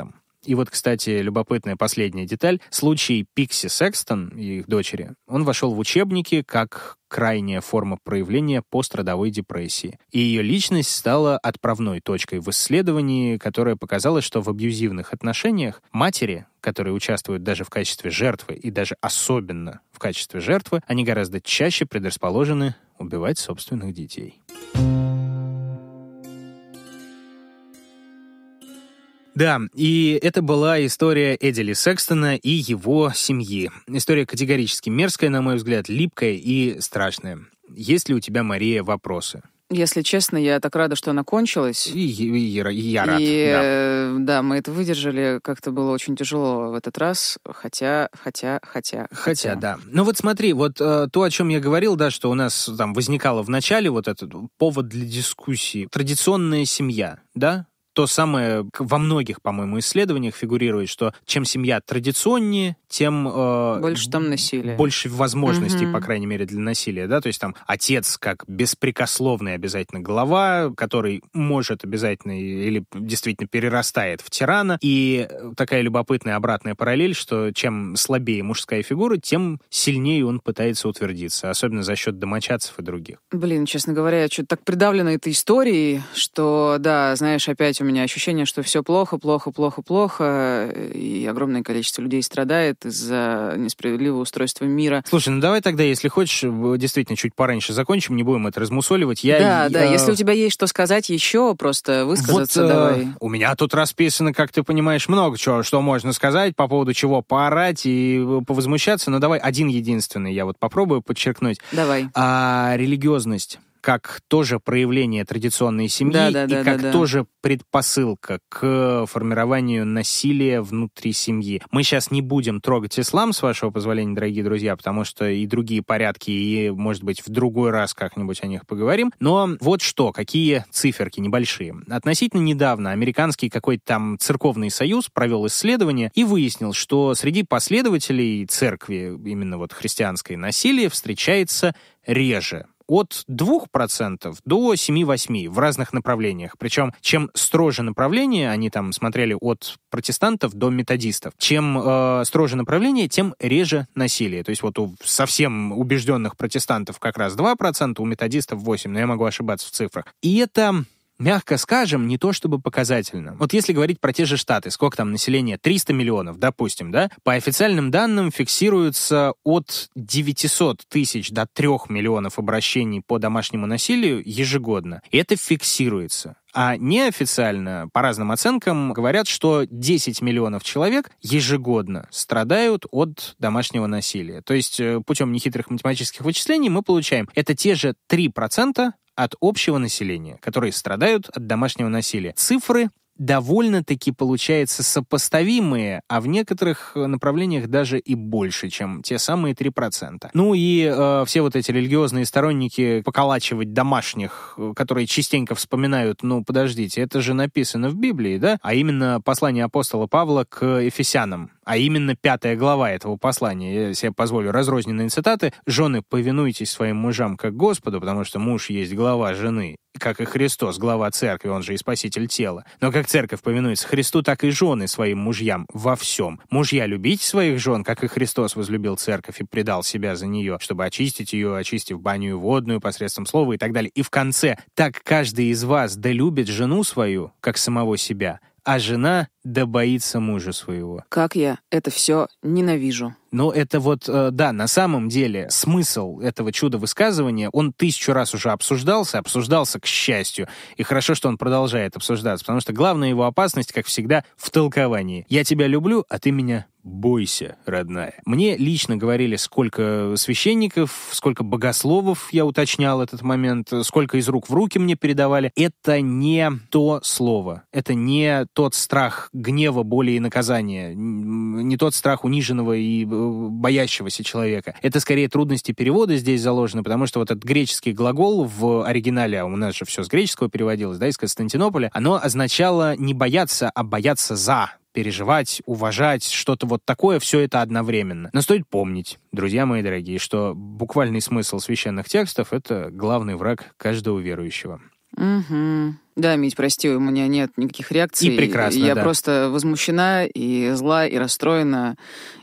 и вот, кстати, любопытная последняя деталь. Случай Пикси Секстон и их дочери, он вошел в учебники как крайняя форма проявления пострадовой депрессии. И ее личность стала отправной точкой в исследовании, которое показало, что в абьюзивных отношениях матери, которые участвуют даже в качестве жертвы и даже особенно в качестве жертвы, они гораздо чаще предрасположены убивать собственных детей. Да, и это была история Эдели Секстона и его семьи. История категорически мерзкая, на мой взгляд, липкая и страшная. Есть ли у тебя, Мария, вопросы? Если честно, я так рада, что она кончилась. И, и, и я рад. И, да. Э, да, мы это выдержали. Как-то было очень тяжело в этот раз. Хотя, хотя, хотя. Хотя, хотя. да. Ну вот смотри, вот э, то, о чем я говорил, да, что у нас там возникало в начале вот этот повод для дискуссии. Традиционная семья, да? то самое во многих, по-моему, исследованиях фигурирует, что чем семья традиционнее, тем... Э, больше там насилия. Больше возможностей, угу. по крайней мере, для насилия, да, то есть там отец как беспрекословный обязательно глава, который может обязательно или действительно перерастает в тирана, и такая любопытная обратная параллель, что чем слабее мужская фигура, тем сильнее он пытается утвердиться, особенно за счет домочадцев и других. Блин, честно говоря, я что-то так придавлена этой историей, что, да, знаешь, опять у меня ощущение, что все плохо, плохо, плохо, плохо, и огромное количество людей страдает из-за несправедливого устройства мира. Слушай, ну давай тогда, если хочешь, э, действительно чуть пораньше закончим, не будем это размусоливать. Я, да, я... да, э, если у тебя есть что сказать еще, просто высказаться вот, э, давай. Э, у меня тут расписано, как ты понимаешь, много чего, что можно сказать, по поводу чего поорать и повозмущаться, но давай один единственный я вот попробую подчеркнуть. Давай. А, религиозность как тоже проявление традиционной семьи да, да, и да, как да, тоже да. предпосылка к формированию насилия внутри семьи. Мы сейчас не будем трогать ислам, с вашего позволения, дорогие друзья, потому что и другие порядки, и, может быть, в другой раз как-нибудь о них поговорим. Но вот что, какие циферки небольшие. Относительно недавно американский какой-то там церковный союз провел исследование и выяснил, что среди последователей церкви, именно вот христианской, насилие встречается реже от 2% до 7-8% в разных направлениях. Причем, чем строже направление, они там смотрели от протестантов до методистов, чем э, строже направление, тем реже насилие. То есть вот у совсем убежденных протестантов как раз 2%, у методистов 8%, но я могу ошибаться в цифрах. И это мягко скажем, не то чтобы показательно. Вот если говорить про те же Штаты, сколько там населения? 300 миллионов, допустим, да? По официальным данным фиксируется от 900 тысяч до 3 миллионов обращений по домашнему насилию ежегодно. это фиксируется. А неофициально, по разным оценкам, говорят, что 10 миллионов человек ежегодно страдают от домашнего насилия. То есть э, путем нехитрых математических вычислений мы получаем, это те же 3% от общего населения, которые страдают от домашнего насилия. Цифры довольно-таки получаются сопоставимые, а в некоторых направлениях даже и больше, чем те самые 3%. Ну и э, все вот эти религиозные сторонники поколачивать домашних, э, которые частенько вспоминают, ну подождите, это же написано в Библии, да? А именно послание апостола Павла к Ефесянам, а именно пятая глава этого послания, я себе позволю разрозненные цитаты, «Жены, повинуйтесь своим мужам как Господу, потому что муж есть глава жены, как и Христос, глава церкви, он же и спаситель тела. Но как церковь повинуется Христу, так и жены своим мужьям во всем. Мужья, любите своих жен, как и Христос возлюбил церковь и предал себя за нее, чтобы очистить ее, очистив баню водную посредством слова и так далее. И в конце, так каждый из вас да любит жену свою, как самого себя, а жена да боится мужа своего. Как я это все ненавижу. Но это вот, э, да, на самом деле смысл этого чудо-высказывания, он тысячу раз уже обсуждался, обсуждался, к счастью. И хорошо, что он продолжает обсуждаться, потому что главная его опасность, как всегда, в толковании. Я тебя люблю, а ты меня бойся, родная. Мне лично говорили, сколько священников, сколько богословов я уточнял этот момент, сколько из рук в руки мне передавали. Это не то слово, это не тот страх гнева, боли и наказания, не тот страх униженного и э, боящегося человека. Это скорее трудности перевода здесь заложены, потому что вот этот греческий глагол в оригинале, а у нас же все с греческого переводилось, да, из Константинополя, оно означало не бояться, а бояться за, переживать, уважать, что-то вот такое, все это одновременно. Но стоит помнить, друзья мои дорогие, что буквальный смысл священных текстов — это главный враг каждого верующего. Угу. Да, Мить, прости, у меня нет никаких реакций. И прекрасно, Я да. просто возмущена и зла, и расстроена,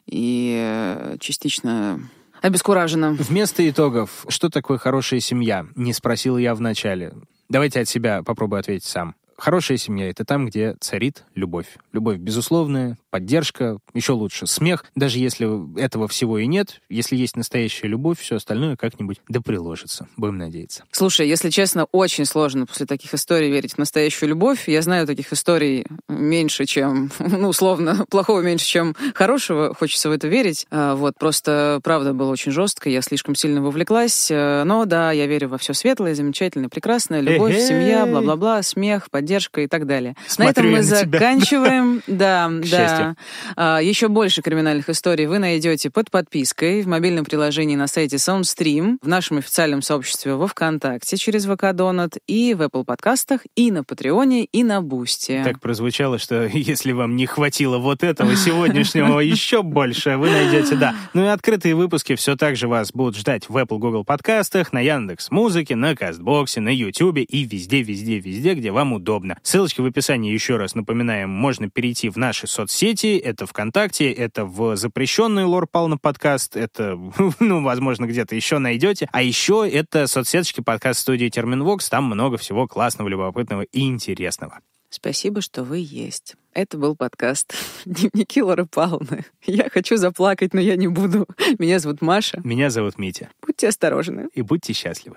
и э, частично обескуражена. Вместо итогов, что такое хорошая семья? Не спросил я вначале. Давайте от себя попробую ответить сам. Хорошая семья — это там, где царит любовь. Любовь безусловная, поддержка, еще лучше смех, даже если этого всего и нет. Если есть настоящая любовь, все остальное как-нибудь да приложится. Будем надеяться. Слушай, если честно, очень сложно после таких историй верить в настоящую любовь. Я знаю таких историй меньше, чем, ну, условно, плохого меньше, чем хорошего. Хочется в это верить. А, вот, просто правда было очень жестко, я слишком сильно вовлеклась. А, но да, я верю во все светлое, замечательное, прекрасное. Любовь, семья, бла-бла-бла, смех, поддержка поддержка и так далее. Смотрю на этом мы заканчиваем. Да, да. А, еще больше криминальных историй вы найдете под подпиской в мобильном приложении на сайте SoundStream, в нашем официальном сообществе во ВКонтакте через ВК Донат и в Apple подкастах, и на Патреоне, и на Бусте. Так прозвучало, что если вам не хватило вот этого сегодняшнего еще больше, вы найдете, да. Ну и открытые выпуски все так же вас будут ждать в Apple Google подкастах, на Яндекс Музыке, на Кастбоксе, на Ютубе и везде, везде, везде, где вам удобно удобно. Ссылочка в описании, еще раз напоминаем, можно перейти в наши соцсети, это ВКонтакте, это в запрещенный Лор на подкаст, это, ну, возможно, где-то еще найдете. А еще это соцсеточки подкаст-студии Терминвокс, там много всего классного, любопытного и интересного. Спасибо, что вы есть. Это был подкаст «Дневники Лоры Павловны». Я хочу заплакать, но я не буду. Меня зовут Маша. Меня зовут Митя. Будьте осторожны. И будьте счастливы.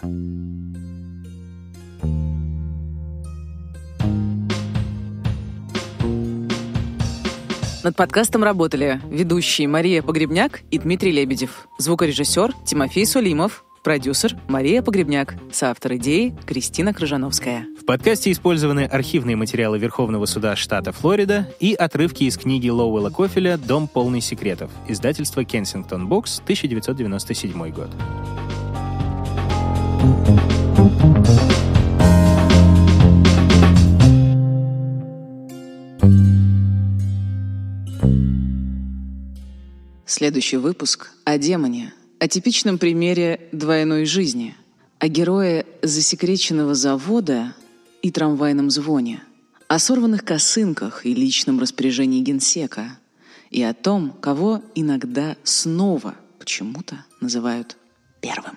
Над подкастом работали ведущие Мария Погребняк и Дмитрий Лебедев, звукорежиссер Тимофей Сулимов, продюсер Мария Погребняк, соавтор идеи Кристина Крыжановская. В подкасте использованы архивные материалы Верховного суда штата Флорида и отрывки из книги Лоуэлла Кофеля «Дом полный секретов» издательство Кенсингтон Бокс, 1997 год. Следующий выпуск о демоне, о типичном примере двойной жизни, о герое засекреченного завода и трамвайном звоне, о сорванных косынках и личном распоряжении генсека, и о том, кого иногда снова почему-то называют первым.